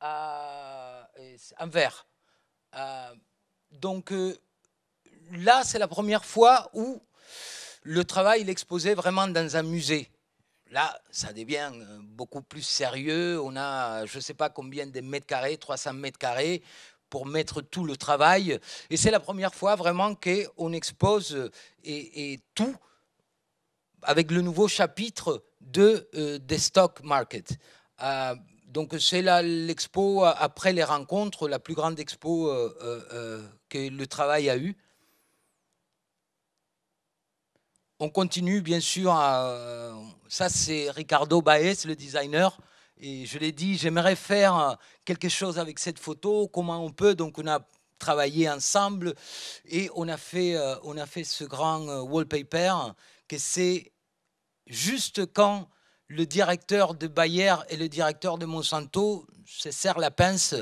à Anvers. Euh, donc euh, là, c'est la première fois où le travail est exposé vraiment dans un musée. Là, ça devient beaucoup plus sérieux. On a, je ne sais pas combien de mètres carrés, 300 mètres carrés, pour mettre tout le travail. Et c'est la première fois vraiment qu'on expose et, tout avec le nouveau chapitre de, euh, des stock market. Euh, donc c'est l'expo après les rencontres, la plus grande expo euh, que le travail a eu. On continue bien sûr, à, ça c'est Ricardo Baez, le designer, et je l'ai dit, j'aimerais faire quelque chose avec cette photo, comment on peut. Donc on a travaillé ensemble et on a fait, euh, on a fait ce grand euh, wallpaper que c'est juste quand le directeur de Bayer et le directeur de Monsanto se serrent la pince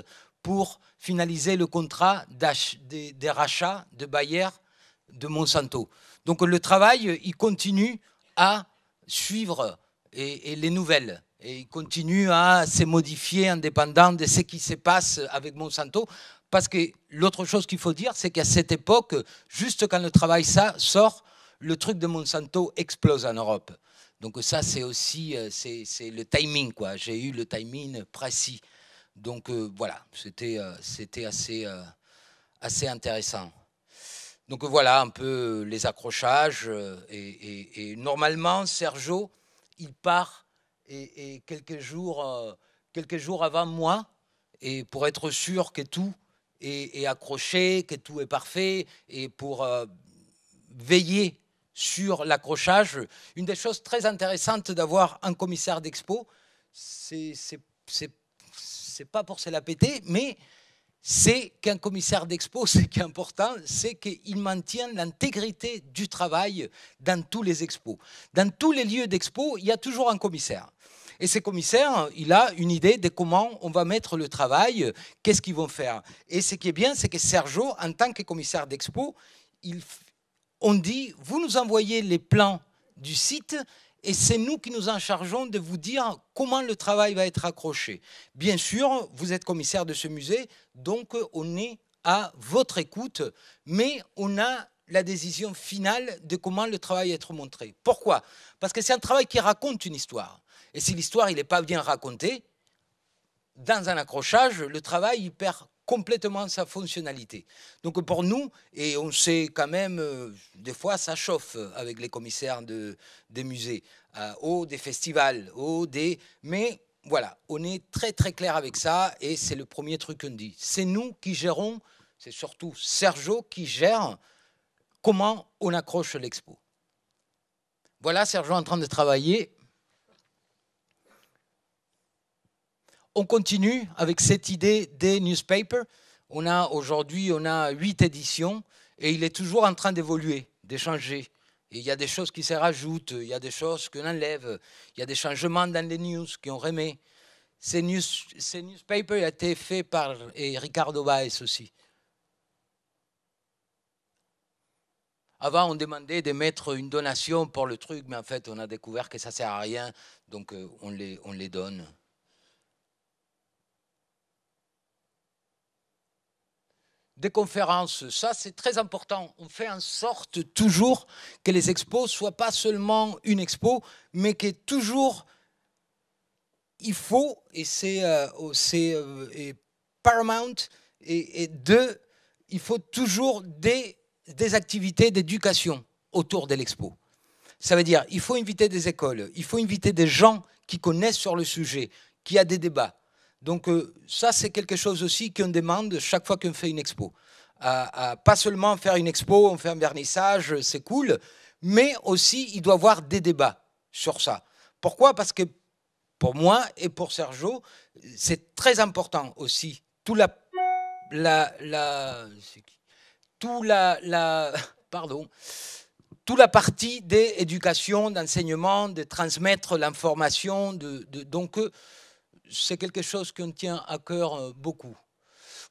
pour finaliser le contrat des, rachats de Bayer de Monsanto. Donc le travail, il continue à suivre et les nouvelles et il continue à se modifier indépendamment de ce qui se passe avec Monsanto. Parce que l'autre chose qu'il faut dire, c'est qu'à cette époque, juste quand le travail ça sort, le truc de Monsanto explose en Europe. Donc ça, c'est aussi euh, c'est, le timing. quoi. J'ai eu le timing précis. Donc euh, voilà, c'était, euh, c'était assez, assez intéressant. Donc voilà un peu les accrochages. Et, et normalement, Sergio, il part et, quelques, jours, euh, quelques jours avant moi, et pour être sûr que tout est, accroché, que tout est parfait, et pour euh, veiller sur l'accrochage. Une des choses très intéressantes d'avoir un commissaire d'expo, c'est pas pour se la péter, mais c'est qu'un commissaire d'expo, ce qui est important, c'est qu'il maintient l'intégrité du travail dans tous les expos. Dans tous les lieux d'expo, il y a toujours un commissaire. Et ce commissaire, il a une idée de comment on va mettre le travail, qu'est-ce qu'ils vont faire. Et ce qui est bien, c'est que Sergio, en tant que commissaire d'expo, on dit, vous nous envoyez les plans du site et c'est nous qui nous en chargeons de vous dire comment le travail va être accroché. Bien sûr, vous êtes commissaire de ce musée, donc on est à votre écoute, mais on a la décision finale de comment le travail va être montré. Pourquoi Parce que c'est un travail qui raconte une histoire. Et si l'histoire n'est pas bien racontée, dans un accrochage, le travail il perd complètement sa fonctionnalité. Donc pour nous, et on sait quand même, euh, des fois ça chauffe avec les commissaires de, des musées, euh, ou oh, des festivals, ou oh, des... Mais voilà, on est très très clair avec ça, et c'est le premier truc qu'on dit. C'est nous qui gérons, c'est surtout Sergio qui gère comment on accroche l'expo. Voilà Sergio en train de travailler, on continue avec cette idée des newspapers. On a aujourd'hui, on a huit éditions et il est toujours en train d'évoluer, d'échanger. Il y a des choses qui se rajoutent, il y a des choses qu'on enlève, il y a des changements dans les news qui ont Ces, ces newspapers ont été faits par et Ricardo Baez aussi. Avant, on demandait de mettre une donation pour le truc, mais en fait, on a découvert que ça ne sert à rien, donc euh, on les, on les donne. des conférences. Ça, c'est très important. On fait en sorte toujours que les expos soient pas seulement une expo, mais que toujours il faut, et c'est euh, euh, paramount, et, et deux, il faut toujours des, des activités d'éducation autour de l'expo. Ça veut dire, il faut inviter des écoles, il faut inviter des gens qui connaissent sur le sujet, qui a des débats, donc euh, ça, c'est quelque chose aussi qu'on demande chaque fois qu'on fait une expo. À, pas seulement faire une expo, on fait un vernissage, c'est cool, mais aussi il doit y avoir des débats sur ça. Pourquoi Parce que pour moi et pour Sergio, c'est très important aussi tout la la, la tout la, la pardon toute la partie d'éducation, d'enseignement, de transmettre l'information, de, donc euh, c'est quelque chose qu'on tient à cœur euh, beaucoup.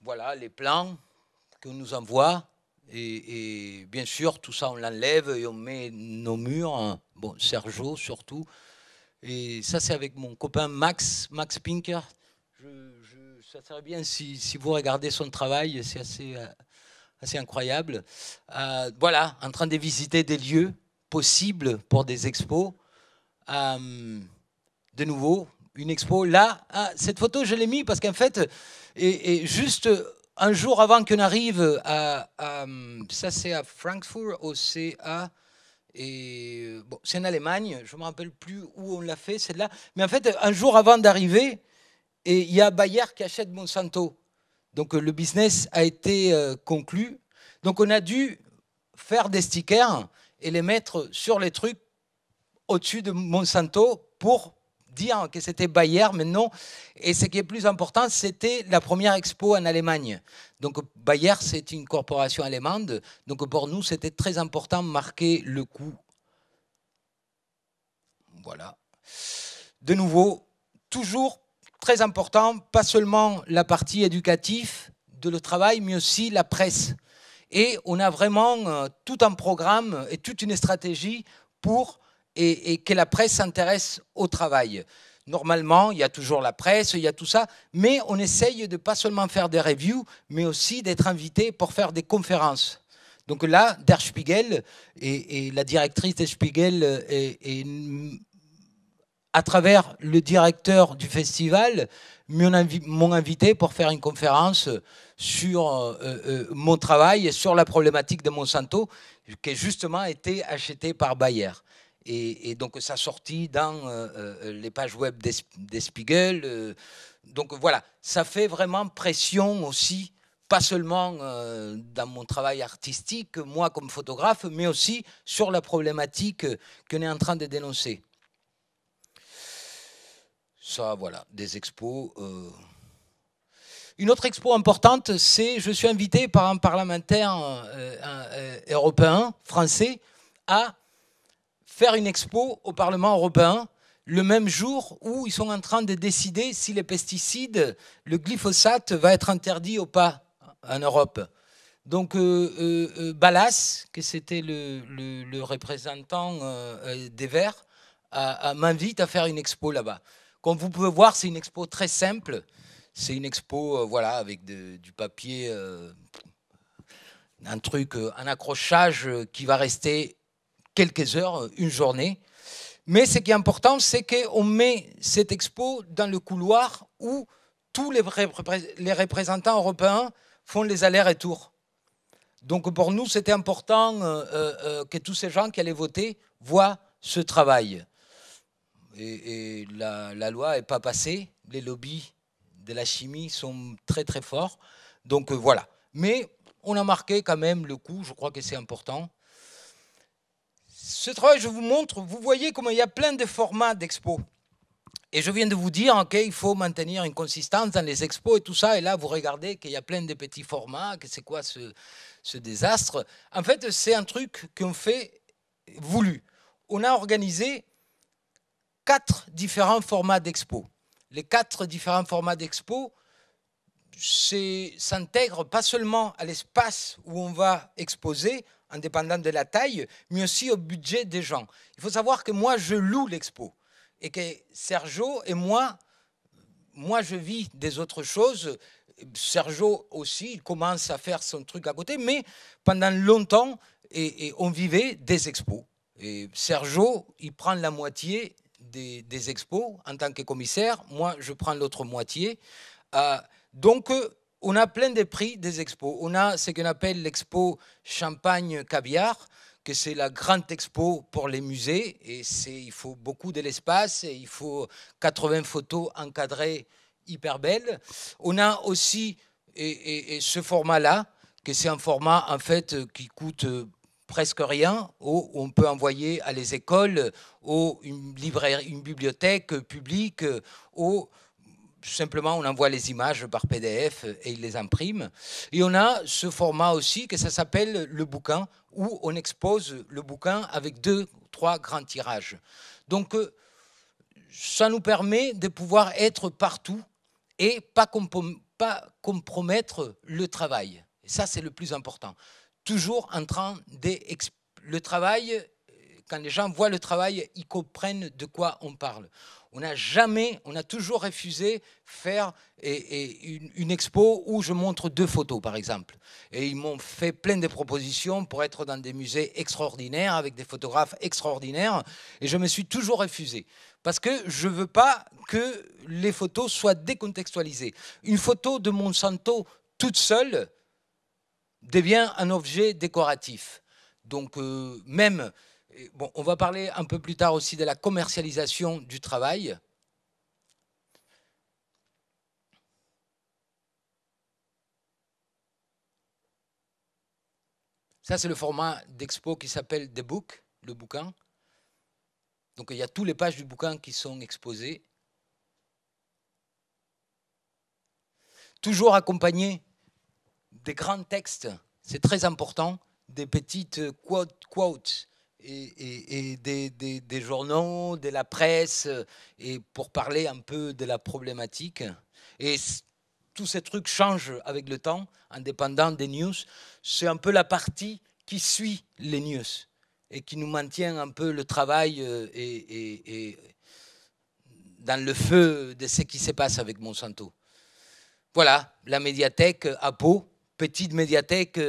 Voilà les plans qu'on nous envoie. Et, bien sûr, tout ça, on l'enlève et on met nos murs. Hein. Bon, Sergio surtout. Et ça, c'est avec mon copain Max, Max Pinker. Je, ça serait bien si, vous regardez son travail, c'est assez, euh, assez incroyable. Euh, voilà, en train de visiter des lieux possibles pour des expos. de nouveau, une expo. Là, ah, cette photo, je l'ai mise parce qu'en fait, et, juste un jour avant qu'on arrive à, ça c'est à Francfort, au CA, et bon, c'est en Allemagne, je ne me rappelle plus où on l'a fait, celle-là. Mais en fait, un jour avant d'arriver, et il y a Bayer qui achète Monsanto. Donc le business a été euh, conclu. Donc on a dû faire des stickers et les mettre sur les trucs au-dessus de Monsanto pour dire que c'était Bayer, mais non. Et ce qui est plus important, c'était la première expo en Allemagne. Donc Bayer, c'est une corporation allemande. Donc pour nous, c'était très important de marquer le coup. Voilà. De nouveau, toujours très important, pas seulement la partie éducative de le travail, mais aussi la presse. Et on a vraiment euh, tout un programme et toute une stratégie pour et, que la presse s'intéresse au travail. Normalement, il y a toujours la presse, il y a tout ça, mais on essaye de pas seulement faire des reviews, mais aussi d'être invité pour faire des conférences. Donc là, Der Spiegel et, la directrice Der Spiegel et, à travers le directeur du festival m'ont invité pour faire une conférence sur euh, euh, mon travail et sur la problématique de Monsanto qui justement été acheté par Bayer et, donc ça sortit dans euh, euh, les pages web des Spiegel. Euh, donc voilà, ça fait vraiment pression aussi, pas seulement dans mon travail artistique, moi comme photographe, mais aussi sur la problématique qu'on est en train de dénoncer. Ça, voilà, des expos. Une autre expo importante, c'est je suis invité par un parlementaire européen, français, à faire une expo au Parlement européen le même jour où ils sont en train de décider si les pesticides, le glyphosate va être interdit ou pas en Europe. Donc euh, euh, euh Ballas, que c'était le, représentant euh, des Verts, m'invite à faire une expo là-bas. Comme vous pouvez voir, c'est une expo très simple. C'est une expo voilà, avec du papier, un truc, un accrochage qui va rester quelques heures, euh, une journée. Mais ce qui est important, c'est qu'on met cette expo dans le couloir où tous les, les représentants européens font les allers-retours. Donc pour nous, c'était important euh, euh, que tous ces gens qui allaient voter voient ce travail. Et, la, loi n'est pas passée. Les lobbies de la chimie sont très très forts. Donc voilà. Mais on a marqué quand même le coup, je crois que c'est important ce travail, je vous montre, vous voyez comment il y a plein de formats d'expos. Et je viens de vous dire qu'il faut maintenir une consistance dans les expos et tout ça. Et là, vous regardez qu'il y a plein de petits formats, que c'est quoi ce, ce désastre. En fait, c'est un truc qu'on fait voulu. On a organisé quatre différents formats d'expos. Les quatre différents formats d'expos s'intègrent pas seulement à l'espace où on va exposer, indépendant de la taille, mais aussi au budget des gens. Il faut savoir que moi, je loue l'expo et que Sergio et moi, moi, je vis des autres choses. Sergio aussi, il commence à faire son truc à côté, mais pendant longtemps, et, on vivait des expos. Et Sergio, il prend la moitié des, expos en tant que commissaire. Moi, je prends l'autre moitié. Euh, donc, euh, on a plein de prix des expos. On a ce qu'on appelle l'expo Champagne Caviar, que c'est la grande expo pour les musées. Et il faut beaucoup de l'espace il faut 80 photos encadrées hyper belles. On a aussi ce format-là, que c'est un format en fait qui coûte euh, presque rien, où on peut envoyer à les écoles, ou une, une bibliothèque publique, ou simplement, on envoie les images par PDF et il les imprime. Et on a ce format aussi que ça s'appelle le bouquin, où on expose le bouquin avec deux, trois grands tirages. Donc, euh, ça nous permet de pouvoir être partout et pas, pas compromettre le travail. Et ça, c'est le plus important. Toujours en train de... le travail, euh, quand les gens voient le travail, ils comprennent de quoi on parle. On a jamais, on a toujours refusé faire une, expo où je montre deux photos, par exemple. Et ils m'ont fait plein de propositions pour être dans des musées extraordinaires, avec des photographes extraordinaires. Et je me suis toujours refusé. Parce que je veux pas que les photos soient décontextualisées. Une photo de Monsanto toute seule devient un objet décoratif. Donc euh, même on va parler un peu plus tard aussi de la commercialisation du travail. Ça, c'est le format d'expo qui s'appelle The Book, le bouquin. Donc, il y a toutes les pages du bouquin qui sont exposées. Toujours accompagné des grands textes, c'est très important, des petites quotes et, des, des, journaux, de la presse, euh, et pour parler un peu de la problématique. Et tous ces trucs changent avec le temps, indépendant des news. C'est un peu la partie qui suit les news et qui nous maintient un peu le travail euh, et, et dans le feu de ce qui se passe avec Monsanto. Voilà, la médiathèque à euh, Pau, petite médiathèque.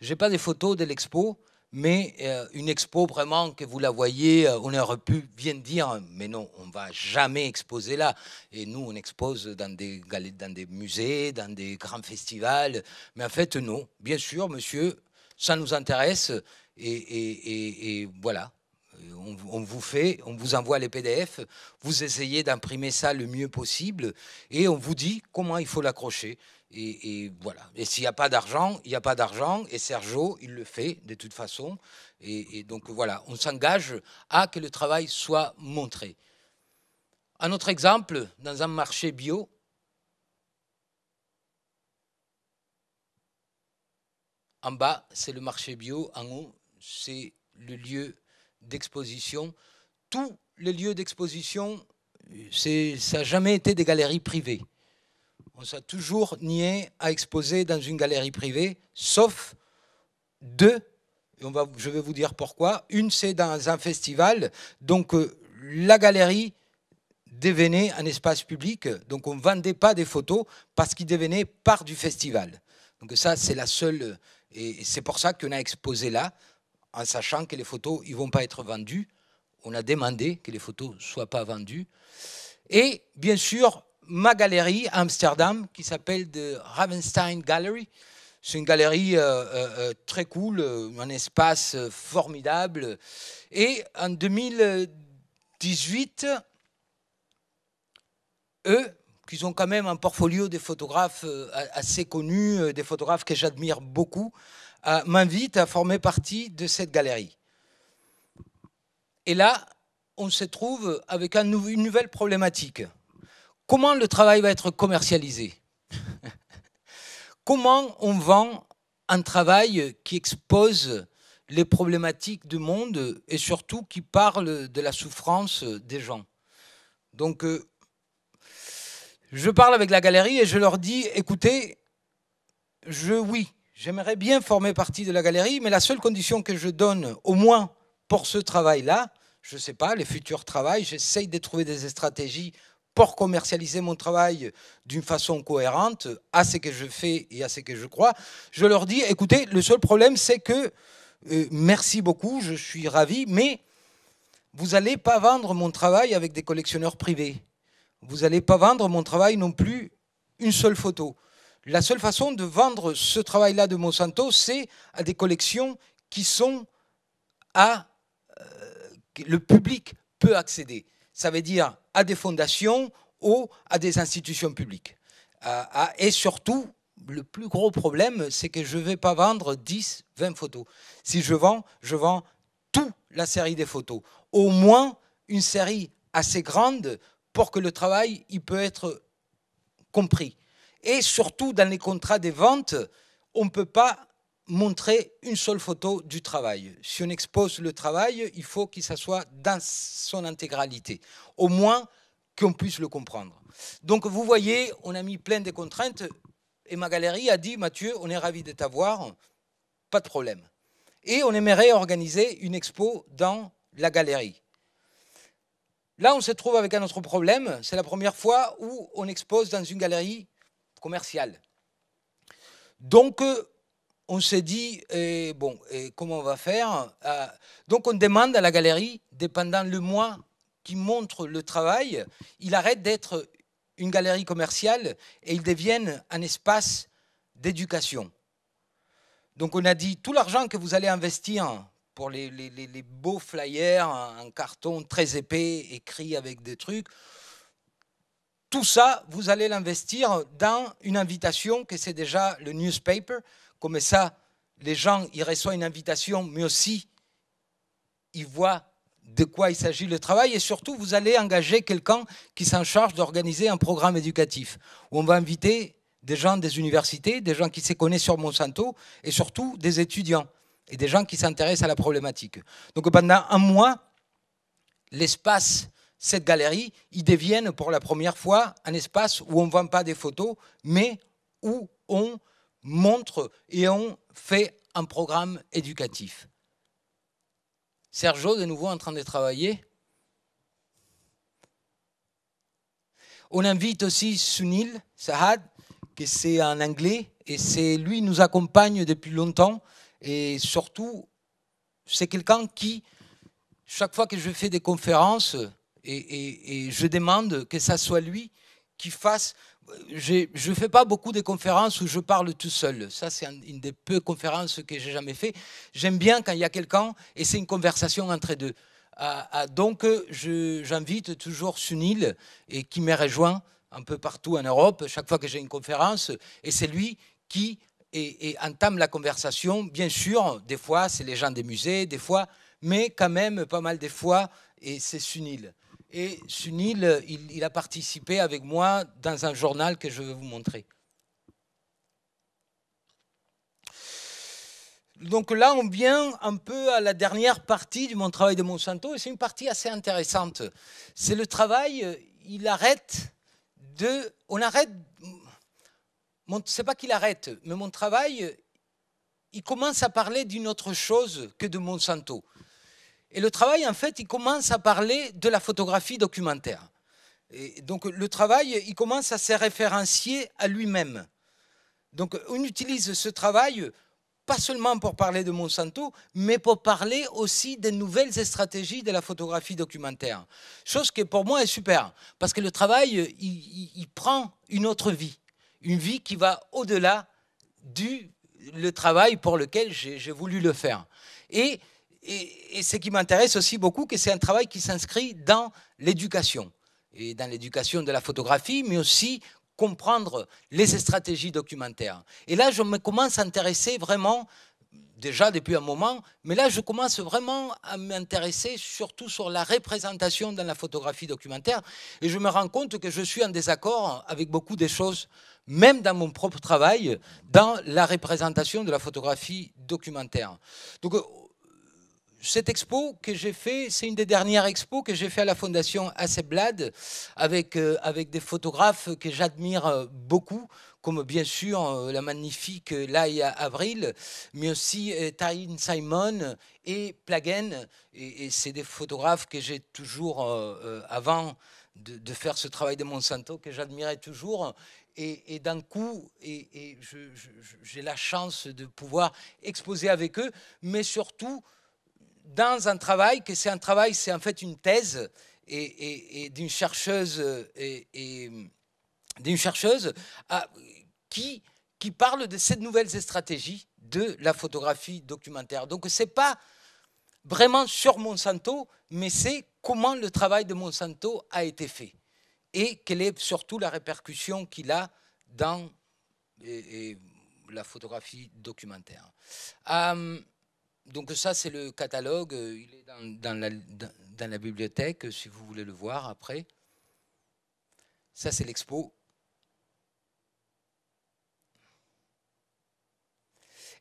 J'ai pas des photos de l'expo, mais euh, une expo vraiment que vous la voyez, euh, on aurait pu bien dire, mais non, on va jamais exposer là. Et nous, on expose dans des, dans des musées, dans des grands festivals. Mais en fait, non, bien sûr, monsieur, ça nous intéresse. Et, voilà, euh, on, vous fait, on vous envoie les PDF, vous essayez d'imprimer ça le mieux possible, et on vous dit comment il faut l'accrocher. Et, voilà. Et s'il n'y a pas d'argent, il n'y a pas d'argent. Et Sergio, il le fait de toute façon. Et, et donc voilà, on s'engage à que le travail soit montré. Un autre exemple, dans un marché bio, en bas, c'est le marché bio, en haut, c'est le lieu d'exposition. Tous les lieux d'exposition, ça n'a jamais été des galeries privées on s'est toujours nié à exposer dans une galerie privée, sauf deux. Et on va, je vais vous dire pourquoi. Une, c'est dans un festival. Donc, euh, la galerie devenait un espace public. Donc, on ne vendait pas des photos parce qu'il devenaient part du festival. Donc, ça, c'est la seule. Euh, et c'est pour ça qu'on a exposé là, en sachant que les photos, ils ne vont pas être vendues. On a demandé que les photos ne soient pas vendues. Et bien sûr, ma galerie à Amsterdam qui s'appelle The Ravenstein Gallery. C'est une galerie euh, euh, euh, très cool, un espace formidable. Et en 2018, eux, qui ont quand même un portfolio des photographes assez connus, des photographes que j'admire beaucoup, m'invitent à former partie de cette galerie. Et là, on se trouve avec une nouvelle problématique. Comment le travail va être commercialisé Comment on vend un travail qui expose les problématiques du monde et surtout qui parle de la souffrance des gens Donc, euh, je parle avec la galerie et je leur dis, écoutez, je oui, j'aimerais bien former partie de la galerie, mais la seule condition que je donne, au moins pour ce travail-là, je ne sais pas, les futurs travaux, j'essaye de trouver des stratégies pour commercialiser mon travail d'une façon cohérente à ce que je fais et à ce que je crois, je leur dis, écoutez, le seul problème, c'est que euh, merci beaucoup, je suis ravi, mais vous n'allez pas vendre mon travail avec des collectionneurs privés. Vous n'allez pas vendre mon travail non plus une seule photo. La seule façon de vendre ce travail-là de Monsanto, c'est à des collections qui sont à euh, le public peut accéder. Ça veut dire à des fondations ou à des institutions publiques. Euh, euh, et surtout, le plus gros problème, c'est que je ne vais pas vendre 10, 20 photos. Si je vends, je vends toute la série des photos. Au moins une série assez grande pour que le travail il peut être compris. Et surtout, dans les contrats de vente, on ne peut pas montrer une seule photo du travail. Si on expose le travail, il faut qu'il ça soit dans son intégralité, au moins qu'on puisse le comprendre. Donc vous voyez, on a mis plein de contraintes et ma galerie a dit Mathieu, on est ravi de t'avoir, pas de problème. Et on aimerait organiser une expo dans la galerie. Là, on se trouve avec un autre problème. C'est la première fois où on expose dans une galerie commerciale. Donc, euh, on s'est dit, eh, bon, eh, comment on va faire ah. Donc on demande à la galerie, dépendant le mois qui montre le travail, il arrête d'être une galerie commerciale et il devient un espace d'éducation. Donc on a dit, tout l'argent que vous allez investir pour les, beaux flyers un carton très épais, écrit avec des trucs, tout ça, vous allez l'investir dans une invitation que c'est déjà le newspaper, comme ça, les gens, ils reçoivent une invitation, mais aussi, ils voient de quoi il s'agit le travail. Et surtout, vous allez engager quelqu'un qui s'en charge d'organiser un programme éducatif, où on va inviter des gens des universités, des gens qui se connaissent sur Monsanto, et surtout des étudiants et des gens qui s'intéressent à la problématique. Donc pendant un mois, l'espace, cette galerie, ils deviennent pour la première fois un espace où on ne vend pas des photos, mais où on montrent et ont fait un programme éducatif. Sergio, de nouveau, en train de travailler. On invite aussi Sunil Sahad, qui c'est en anglais, et c'est lui nous accompagne depuis longtemps. Et surtout, c'est quelqu'un qui, chaque fois que je fais des conférences, et, et je demande que ça soit lui qui fasse. Je ne fais pas beaucoup de conférences où je parle tout seul. Ça, c'est une des peu conférences que j'ai jamais fait. J'aime bien quand il y a quelqu'un et c'est une conversation entre deux. Ah, ah, donc, j'invite toujours Sunil et qui me rejoint un peu partout en Europe chaque fois que j'ai une conférence. Et c'est lui qui entame la conversation. Bien sûr, des fois, c'est les gens des musées, des fois, mais quand même, pas mal des fois, et c'est Sunil. Et Sunil, il, a participé avec moi dans un journal que je vais vous montrer. Donc là, on vient un peu à la dernière partie de mon travail de Monsanto, et c'est une partie assez intéressante. C'est le travail, il arrête de... On arrête... C'est pas qu'il arrête, mais mon travail, il commence à parler d'une autre chose que de Monsanto. Et le travail, en fait, il commence à parler de la photographie documentaire. Et donc le travail, il commence à se référencier à lui-même. Donc on utilise ce travail pas seulement pour parler de Monsanto, mais pour parler aussi des nouvelles stratégies de la photographie documentaire. Chose qui pour moi est super, parce que le travail, il, prend une autre vie, une vie qui va au-delà du le travail pour lequel j'ai voulu le faire. Et et, ce qui m'intéresse aussi beaucoup, c'est un travail qui s'inscrit dans l'éducation, et dans l'éducation de la photographie, mais aussi comprendre les stratégies documentaires. Et là, je me commence à m'intéresser vraiment, déjà depuis un moment, mais là, je commence vraiment à m'intéresser surtout sur la représentation dans la photographie documentaire. Et je me rends compte que je suis en désaccord avec beaucoup des choses, même dans mon propre travail, dans la représentation de la photographie documentaire. Donc, cette expo que j'ai fait, c'est une des dernières expos que j'ai fait à la Fondation Asseblad avec, euh, avec des photographes que j'admire euh, beaucoup, comme bien sûr euh, la magnifique Laïa Avril, mais aussi Taïn Simon et Plagen. Et, c'est des photographes que j'ai toujours, avant de, faire ce travail de Monsanto, que j'admirais toujours et, d'un coup, j'ai la chance de pouvoir exposer avec eux, mais surtout dans un travail, que c'est un travail, c'est en fait une thèse et, d'une chercheuse, et, d'une chercheuse euh, euh, qui, qui parle de cette nouvelles stratégies de la photographie documentaire. Donc ce n'est pas vraiment sur Monsanto, mais c'est comment le travail de Monsanto a été fait et quelle est surtout la répercussion qu'il a dans la photographie documentaire. Euh, donc ça, c'est le catalogue. Euh, il est dans, la, la, bibliothèque, si vous voulez le voir après. Ça, c'est l'expo.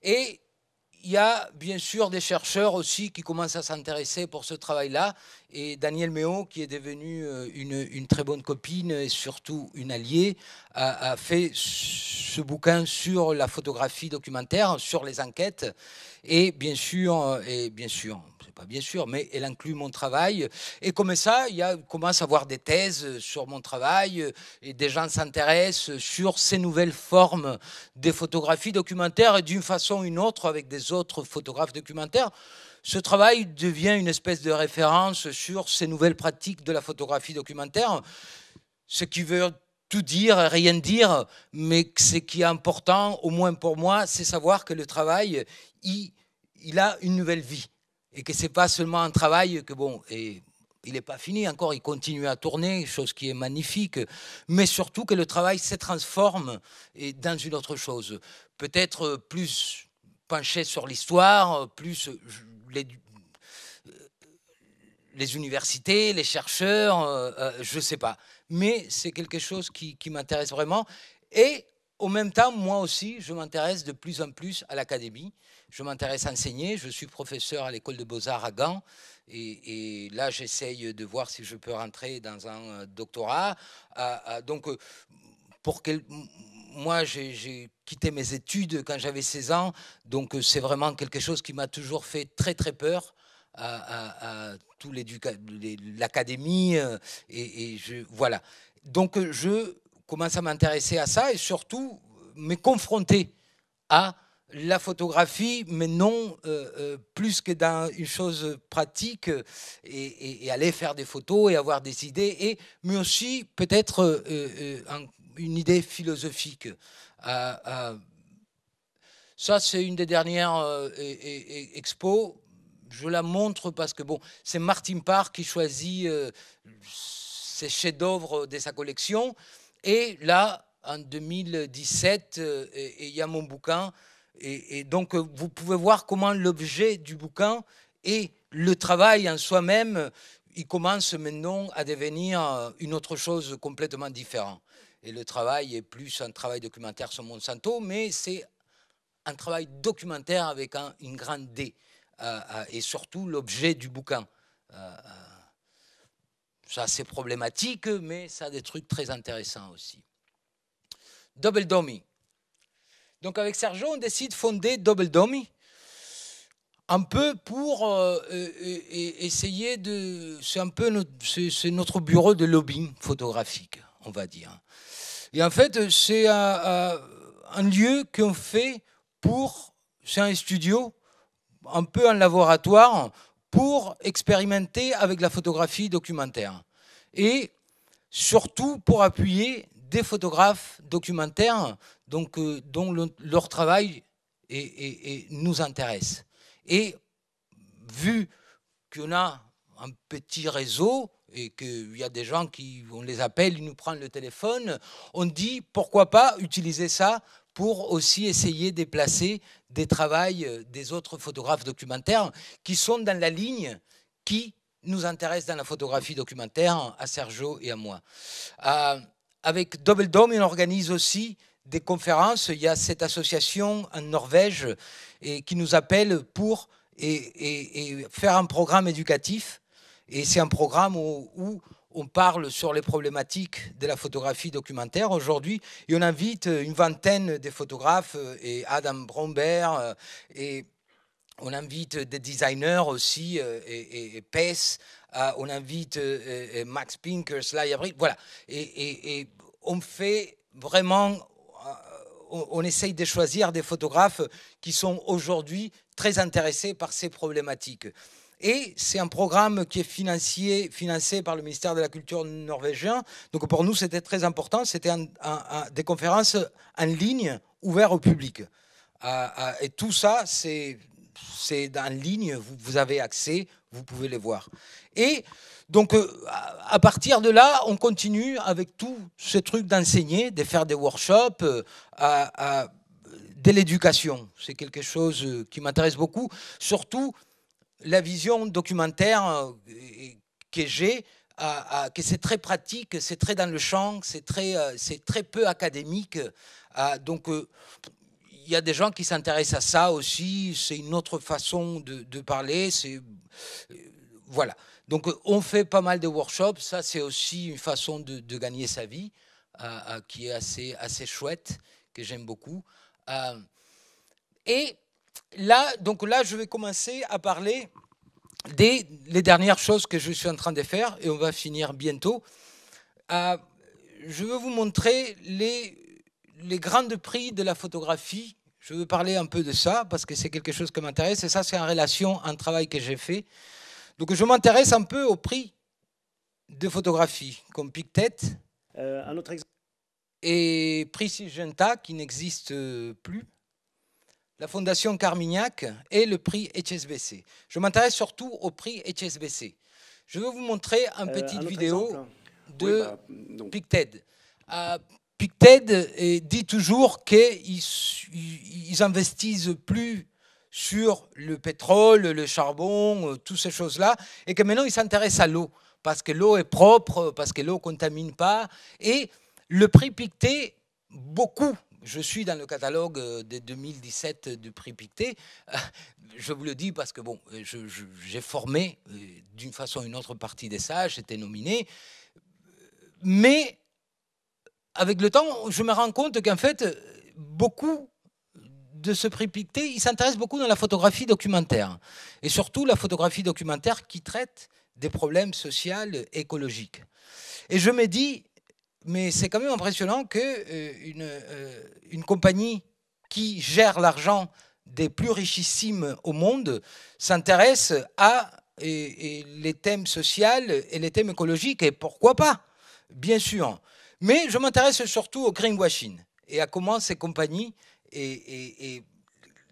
Et il y a bien sûr des chercheurs aussi qui commencent à s'intéresser pour ce travail-là. Et Daniel Méon, qui est devenu euh, une, très bonne copine et surtout une alliée, a, a, fait ce bouquin sur la photographie documentaire, sur les enquêtes. Et bien sûr, euh, et bien sûr pas bien sûr, mais elle inclut mon travail. Et comme ça, il y a, commence à avoir des thèses euh, sur mon travail euh, et des gens s'intéressent sur ces nouvelles formes des photographies documentaires et d'une façon ou une autre avec des autres photographes documentaires. Ce travail devient une espèce de référence sur ces nouvelles pratiques de la photographie documentaire, ce qui veut tout dire, rien dire, mais ce qui est important, au moins pour moi, c'est savoir que le travail, il a une nouvelle vie et que ce n'est pas seulement un travail que, bon, et il n'est pas fini encore, il continue à tourner, chose qui est magnifique, mais surtout que le travail se transforme dans une autre chose. Peut-être euh, plus penché sur l'histoire, euh, plus euh, les, les, universités, les chercheurs, je ne sais pas. Mais c'est quelque chose qui, qui m'intéresse vraiment. Et en même temps, moi aussi, je m'intéresse de plus en plus à l'académie je m'intéresse à enseigner. Je suis professeur à l'école de beaux-arts à Gand. Et, là, j'essaye de voir si je peux rentrer dans un euh, doctorat. Ah, ah, donc, euh, pour moi, j'ai quitté mes études quand j'avais 16 ans. Donc, euh, c'est vraiment quelque chose qui m'a toujours fait très, très peur à, à, l'académie. Et, et, je, voilà. Donc, je commence à m'intéresser à ça et surtout me confronter à la photographie, mais non euh, euh, plus que dans une chose pratique euh, et, aller faire des photos et avoir des idées, et, mais aussi peut-être une idée philosophique. ça, c'est une des dernières e, e, e, expos. Je la montre parce que bon, c'est Martin Parr qui choisit ses chefs-d'œuvre de sa collection. Et là, en 2017, il y a mon bouquin et, donc, euh, vous pouvez voir comment l'objet du bouquin et le travail en soi-même, euh, il commence maintenant à devenir euh, une autre chose complètement différente. Et le travail est plus un travail documentaire sur Monsanto, mais c'est un travail documentaire avec un, une grande D, et surtout l'objet du bouquin. ça, c'est problématique, mais ça a des trucs très intéressants aussi. Double Domi. Donc avec Sergio, on décide de fonder Double Domi, un peu pour euh, euh, euh, essayer de... C'est un peu notre, bureau de lobbying photographique, on va dire. Et en fait, c'est un, un, lieu qu'on fait pour... C'est un studio, un peu un laboratoire, pour expérimenter avec la photographie documentaire. Et surtout pour appuyer des photographes documentaires donc, euh, dont leur travail nous intéresse. Et vu qu'on a un petit réseau et qu'il y a des gens qui, on les appelle, ils nous prennent le téléphone, on dit pourquoi pas utiliser ça pour aussi essayer de placer des travaux des autres photographes documentaires qui sont dans la ligne qui nous intéresse dans la photographie documentaire à Sergio et à moi. Euh, avec Double Dome, on organise aussi des conférences. Il y a cette association en Norvège et, qui nous appelle pour et, et, faire un programme éducatif. Et c'est un programme où, on parle sur les problématiques de la photographie documentaire aujourd'hui et on invite une vingtaine de photographes et Adam Brombert et on invite des designers aussi et, PES, euh, on invite euh, Max Pinkers, Sly voilà. Et, et, on fait vraiment, on, essaye de choisir des photographes qui sont aujourd'hui très intéressés par ces problématiques. Et c'est un programme qui est financé par le ministère de la Culture norvégien. Donc pour nous, c'était très important. C'était des conférences en ligne ouvertes au public. Euh, euh, et tout ça, c'est en ligne. Vous, vous, avez accès, vous pouvez les voir. Et donc, euh, à partir de là, on continue avec tout ce truc d'enseigner, de faire des workshops, euh, de l'éducation. C'est quelque chose euh, qui m'intéresse beaucoup. Surtout, la vision documentaire que j'ai, que c'est très pratique, c'est très dans le champ, c'est très, très peu académique. donc, il y a des gens qui s'intéressent à ça aussi. C'est une autre façon de, de parler. C'est voilà. Donc euh, on fait pas mal de workshops, ça c'est aussi une façon de, gagner sa vie euh, euh, qui est assez, assez chouette, que j'aime beaucoup. et là, donc là, je vais commencer à parler des les dernières choses que je suis en train de faire, et on va finir bientôt. je veux vous montrer les, les grands prix de la photographie. Je veux parler un peu de ça, parce que c'est quelque chose qui m'intéresse, et ça c'est en relation à un travail que j'ai fait. Donc je m'intéresse un peu au prix de photographie, comme Pictet. Euh, et Prix Sigenta, qui n'existe plus. La Fondation Carmignac et le prix HSBC. Je m'intéresse surtout au prix HSBC. Je vais vous montrer une euh, petite vidéo de Picted. Bah, Picted euh, dit toujours qu'ils investissent plus sur le pétrole, le charbon, euh, toutes ces choses-là, et que maintenant ils s'intéressent à l'eau, parce que l'eau est propre, parce que l'eau ne contamine pas, et le prix Pictet, beaucoup, je suis dans le catalogue euh, de 2017 du prix Pictet. Je vous le dis parce que bon, euh, j'ai formé d'une façon ou une autre partie des sages, j'étais nominé. Mais avec le temps, je me rends compte qu'en fait, beaucoup de ce prix il s'intéresse beaucoup dans la photographie documentaire. Et surtout la photographie documentaire qui traite des problèmes sociaux, et écologiques. Et je me dis, mais c'est quand même impressionnant que euh, euh, une compagnie qui gère l'argent des plus richissimes au monde s'intéresse à les thèmes sociaux et les thèmes écologiques, et pourquoi pas, bien sûr. Mais je m'intéresse surtout au greenwashing et à comment ces compagnies et,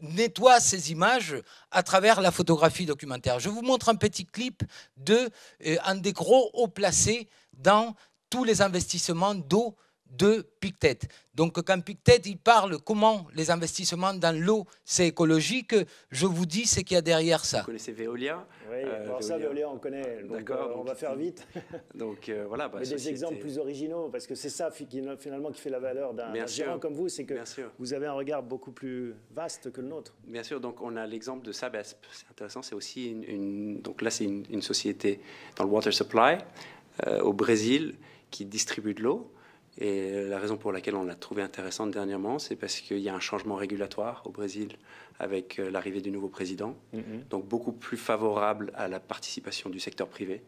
nettoie ces images à travers la photographie documentaire. Je vous montre un petit clip de euh, des gros hauts placés dans tous les investissements d'eau de Pictet. Donc quand Pictet il parle comment les investissements dans l'eau c'est écologique, je vous dis ce qu'il y a derrière ça. Vous connaissez Veolia Oui, euh, on connaît. Euh, on va faire vite. donc euh, voilà. Bah, des exemples plus originaux parce que c'est ça finalement qui fait la valeur d'un gérant comme vous, c'est que vous avez un regard beaucoup plus vaste que le nôtre. Bien sûr. Donc on a l'exemple de Sabesp. C'est intéressant. C'est aussi une, donc là c'est une, société dans le water supply au Brésil qui distribue de l'eau et la raison pour laquelle on l'a trouvé intéressante dernièrement, c'est parce qu'il y a un changement régulatoire au Brésil avec euh, l'arrivée du nouveau président, mm-hmm. donc beaucoup plus favorable à la participation du secteur privé.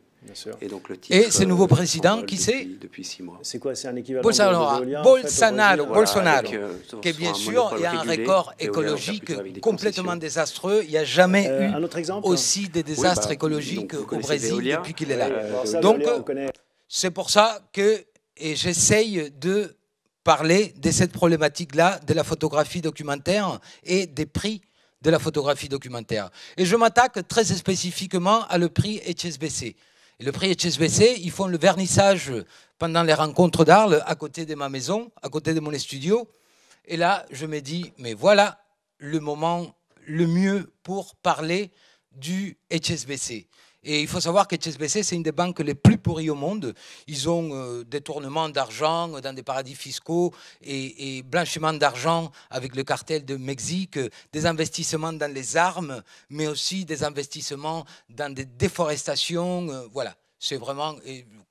Et donc le Et ce euh, nouveau président, qui c'est Depuis six mois. C'est quoi C'est un équivalent Bolsonaro, Bolsonaro, Bolsonaro, euh, qui bien sûr, il y a un record écologique complètement désastreux. Il n'y a jamais eu un autre exemple, aussi des bah, désastres écologiques au Brésil depuis qu'il est là. donc c'est pour ça que et j'essaye de parler de cette problématique-là, de la photographie documentaire et des prix de la photographie documentaire. Et je m'attaque très spécifiquement à le prix HSBC. Et le prix HSBC, ils font le vernissage pendant les rencontres d'Arles à côté de ma maison, à côté de mon studio. Et là, je me dis, mais voilà le moment le mieux pour parler du HSBC. Et il faut savoir que HSBC, c'est une des banques les plus pourries au monde. Ils ont euh, détournement d'argent dans des paradis fiscaux et, blanchiment d'argent avec le cartel de Mexique, des investissements dans les armes, mais aussi des investissements dans des déforestations. Euh, voilà. C'est vraiment.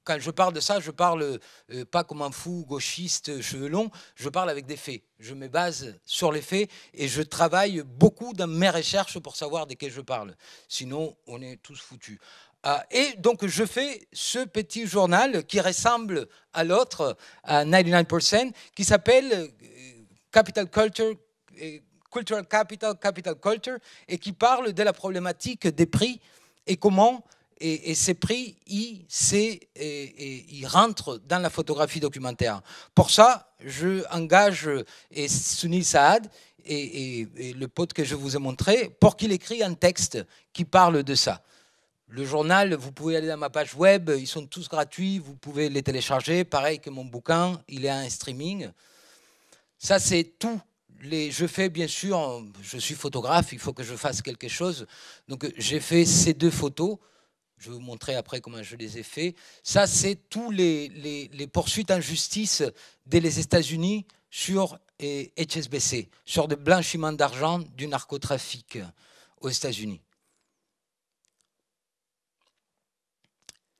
quand je parle de ça, je parle euh, pas comme un fou gauchiste cheveux longs, je parle avec des faits. Je me base sur les faits et je travaille beaucoup dans mes recherches pour savoir desquels je parle. Sinon, on est tous foutus. Ah, et donc, je fais ce petit journal qui ressemble à l'autre, à 99%, qui s'appelle euh, Capital Culture. Euh, Cultural Capital, Capital Culture, et qui parle de la problématique des prix et comment et, ces prix, ils, et, rentrent dans la photographie documentaire. Pour ça, je engage et Sunil Saad et, le pote que je vous ai montré pour qu'il écrit un texte qui parle de ça. Le journal, vous pouvez aller dans ma page web, ils sont tous gratuits, vous pouvez les télécharger. Pareil que mon bouquin, il est en streaming. Ça, c'est tout les, je fais bien sûr, je suis photographe, il faut que je fasse quelque chose. Donc j'ai fait ces deux photos je vais vous montrer après comment je les ai faits. Ça, c'est tous les, poursuites en justice des États-Unis sur HSBC, eh, sur le blanchiment d'argent du narcotrafic aux États-Unis.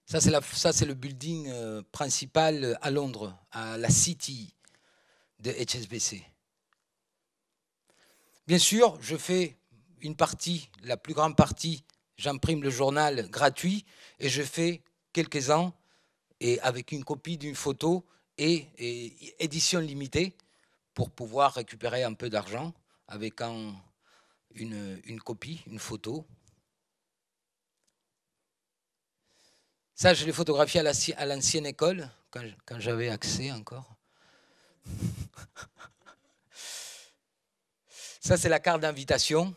Ça, c'est le building euh, principal à Londres, à la City de HSBC. Bien sûr, je fais une partie, la plus grande partie j'imprime le journal gratuit et je fais quelques-uns et avec une copie d'une photo et, édition limitée pour pouvoir récupérer un peu d'argent avec une, copie, une photo. Ça, je l'ai photographié à l'ancienne école, quand j'avais accès encore. Ça, c'est la carte d'invitation.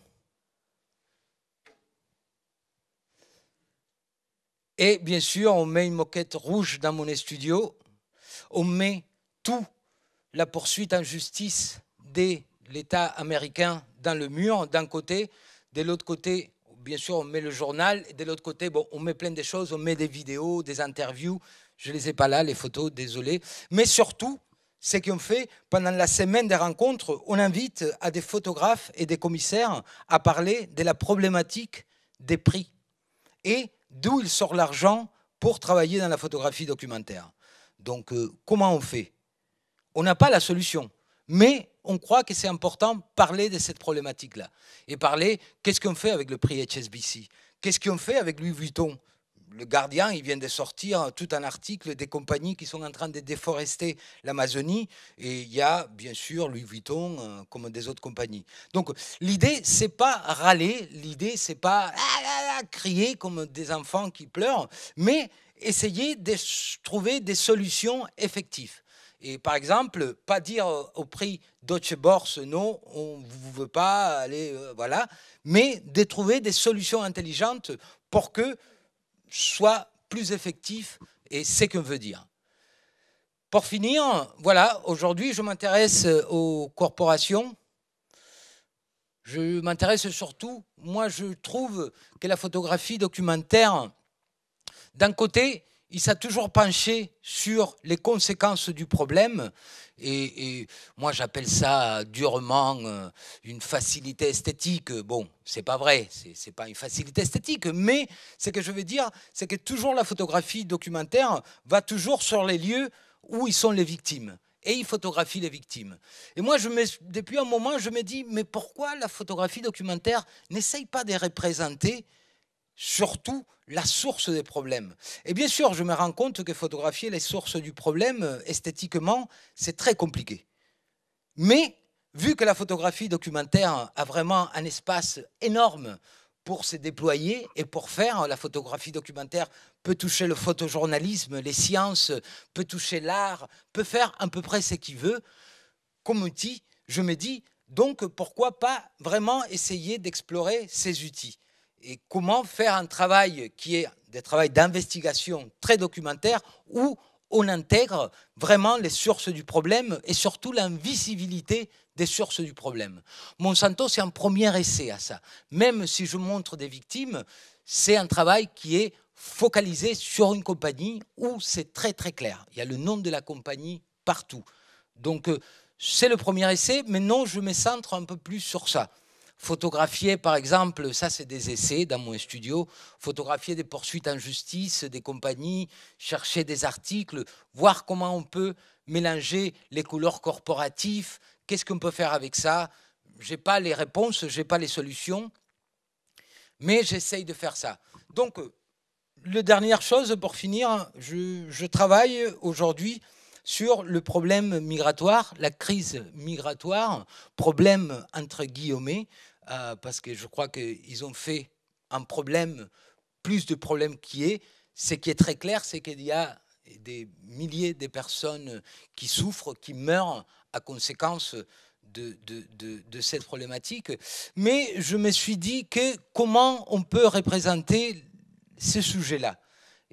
Et bien sûr, on met une moquette rouge dans mon studio. On met tout la poursuite en justice de l'État américain dans le mur, d'un côté. De l'autre côté, bien sûr, on met le journal. Et de l'autre côté, bon, on met plein de choses. On met des vidéos, des interviews. Je ne les ai pas là, les photos, désolé. Mais surtout, ce qu'on fait pendant la semaine des rencontres, on invite à des photographes et des commissaires à parler de la problématique des prix et d'où il sort l'argent pour travailler dans la photographie documentaire. Donc, euh, comment on fait On n'a pas la solution, mais on croit que c'est important de parler de cette problématique-là et parler qu'est-ce qu'on fait avec le prix HSBC, qu'est-ce qu'on fait avec Louis Vuitton, le Guardian, il vient de sortir hein, tout un article des compagnies qui sont en train de déforester l'Amazonie. Et il y a bien sûr Louis Vuitton euh, comme des autres compagnies. Donc l'idée, c'est pas râler, l'idée, c'est pas ah crier comme des enfants qui pleurent, mais essayer de trouver des solutions effectives. Et par exemple, pas dire euh, au prix Deutsche Börse, non, on ne veut pas aller, euh, voilà, mais de trouver des solutions intelligentes pour que soit plus effectif et c'est que veut dire. Pour finir, voilà, aujourd'hui je m'intéresse euh, aux corporations. Je m'intéresse surtout, moi je trouve que la photographie documentaire, d'un côté, il s'est toujours penché sur les conséquences du problème. Et, moi, j'appelle ça durement euh, une facilité esthétique. Bon, c'est pas vrai, c'est pas une facilité esthétique, mais ce que je veux dire, c'est que toujours la photographie documentaire va toujours sur les lieux où ils sont les victimes. Et il photographie les victimes. Et moi, depuis un moment, je me dis, mais pourquoi la photographie documentaire n'essaye pas de représenter surtout la source des problèmes. Et bien sûr, je me rends compte que photographier les sources du problème euh, esthétiquement, c'est très compliqué. Mais vu que la photographie documentaire a vraiment un espace énorme pour se déployer et pour faire, la photographie documentaire peut toucher le photojournalisme, les sciences, peut toucher l'art, peut faire à peu près ce qu'il veut. Comme outil, je me dis, donc pourquoi pas vraiment essayer d'explorer ces outils et comment faire un travail qui est des travail d'investigation très documentaire où on intègre vraiment les sources du problème et surtout l'invisibilité des sources du problème. Monsanto, c'est un premier essai à ça. Même si je montre des victimes, c'est un travail qui est focalisé sur une compagnie où c'est très très clair. Il y a le nom de la compagnie partout. Donc euh, c'est le premier essai, mais non, je me centre un peu plus sur ça photographier, par exemple, ça c'est des essais dans mon studio, photographier des poursuites en justice, des compagnies, chercher des articles, voir comment on peut mélanger les couleurs corporatives, qu'est-ce qu'on peut faire avec ça. Je n'ai pas les réponses, je n'ai pas les solutions, mais j'essaye de faire ça. Donc, la dernière chose pour finir, je, je travaille aujourd'hui sur le problème migratoire, la crise migratoire, problème entre guillemets, euh, parce que je crois qu'ils ont fait un problème, plus de problèmes qu'il y ait. Ce qui est très clair, c'est qu'il y a des milliers de personnes qui souffrent, qui meurent à conséquence de, de, cette problématique. Mais je me suis dit que comment on peut représenter ce sujet-là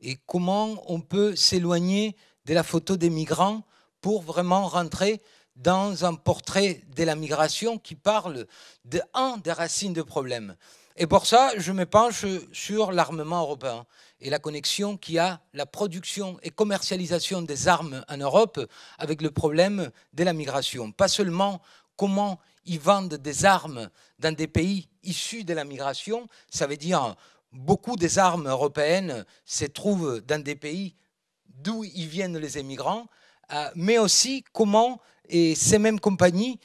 et comment on peut s'éloigner de la photo des migrants pour vraiment rentrer dans un portrait de la migration qui parle de un des racines de problème. Et pour ça, je me penche sur l'armement européen et la connexion qu'il y a la production et commercialisation des armes en Europe avec le problème de la migration. Pas seulement comment ils vendent des armes dans des pays issus de la migration, ça veut dire beaucoup des armes européennes se trouvent dans des pays d'où ils viennent les émigrants, euh, mais aussi comment et ces mêmes compagnies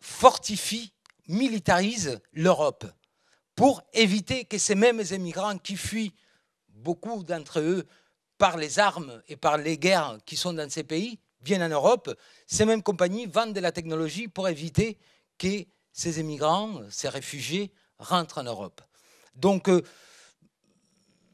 fortifient, militarisent l'Europe pour éviter que ces mêmes émigrants qui fuient, beaucoup d'entre eux, par les armes et par les guerres qui sont dans ces pays, viennent en Europe, ces mêmes compagnies vendent de la technologie pour éviter que ces émigrants, ces réfugiés, rentrent en Europe. Donc, euh,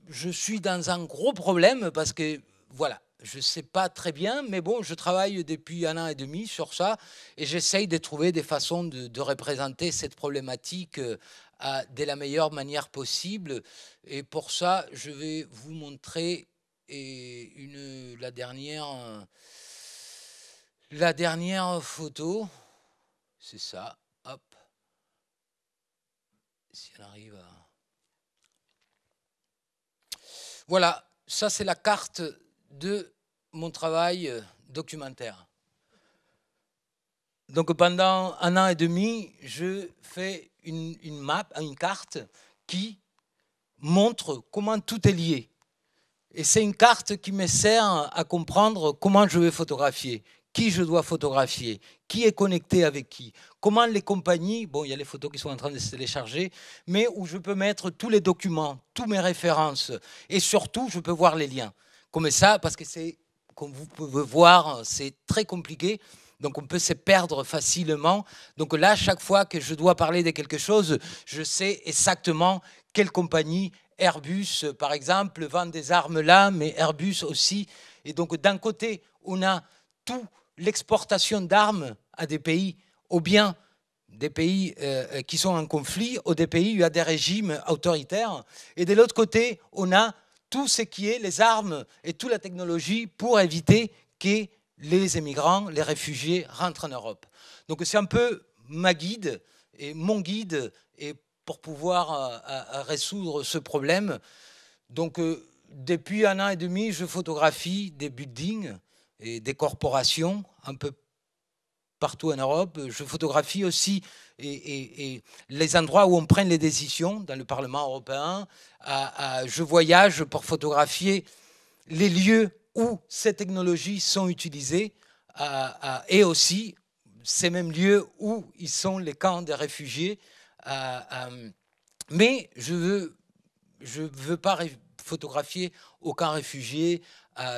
je suis dans un gros problème parce que, voilà, je ne sais pas très bien, mais bon, je travaille depuis un an et demi sur ça et j'essaye de trouver des façons de, représenter cette problématique euh, à, de la meilleure manière possible. Et pour ça, je vais vous montrer une, la, dernière, la dernière photo. C'est ça. Hop. Si elle arrive Voilà, ça c'est la carte de mon travail euh, documentaire. Donc pendant un an et demi, je fais une, map, une carte qui montre comment tout est lié. Et c'est une carte qui me sert à comprendre comment je vais photographier, qui je dois photographier, qui est connecté avec qui, comment les compagnies, bon, il y a les photos qui sont en train de se télécharger, mais où je peux mettre tous les documents, toutes mes références, et surtout, je peux voir les liens comme ça, parce que c'est, comme vous pouvez voir, c'est très compliqué. Donc on peut se perdre facilement. Donc là, chaque fois que je dois parler de quelque chose, je sais exactement quelle compagnie, Airbus par exemple, vend des armes là, mais Airbus aussi. Et donc d'un côté, on a toute l'exportation d'armes à des pays, ou bien des pays euh, euh, qui sont en conflit, ou des pays où il y a des régimes autoritaires. Et de l'autre côté, on a tout ce qui est les armes et toute la technologie pour éviter que les émigrants, les réfugiés rentrent en Europe. Donc c'est un peu ma guide et mon guide et pour pouvoir euh, résoudre ce problème. Donc euh, depuis un an et demi, je photographie des buildings et des corporations un peu partout en Europe. Je photographie aussi les endroits où on prend les décisions dans le Parlement européen. je voyage pour photographier les lieux où ces technologies sont utilisées et aussi ces mêmes lieux où ils sont les camps des réfugiés. mais je veux, je veux pas photographier aucun réfugié.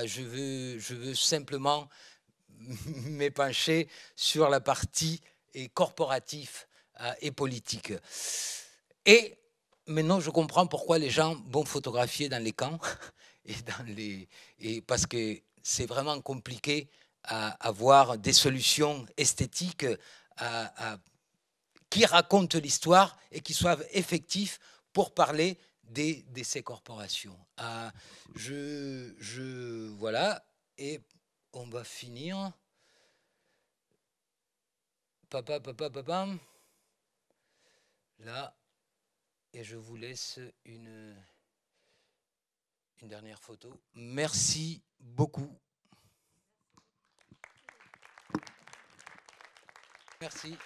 je veux simplement m'épancher sur la partie et corporative euh, et politique. Et maintenant, je comprends pourquoi les gens vont photographier dans les camps et dans les et parce que c'est vraiment compliqué à avoir des solutions esthétiques qui racontent l'histoire et qui soient effectifs pour parler des, de ces corporations. Euh, je, je, voilà. Et on va finir. Papa, papa, papa. Là, et je vous laisse une, une dernière photo. Merci beaucoup. Merci.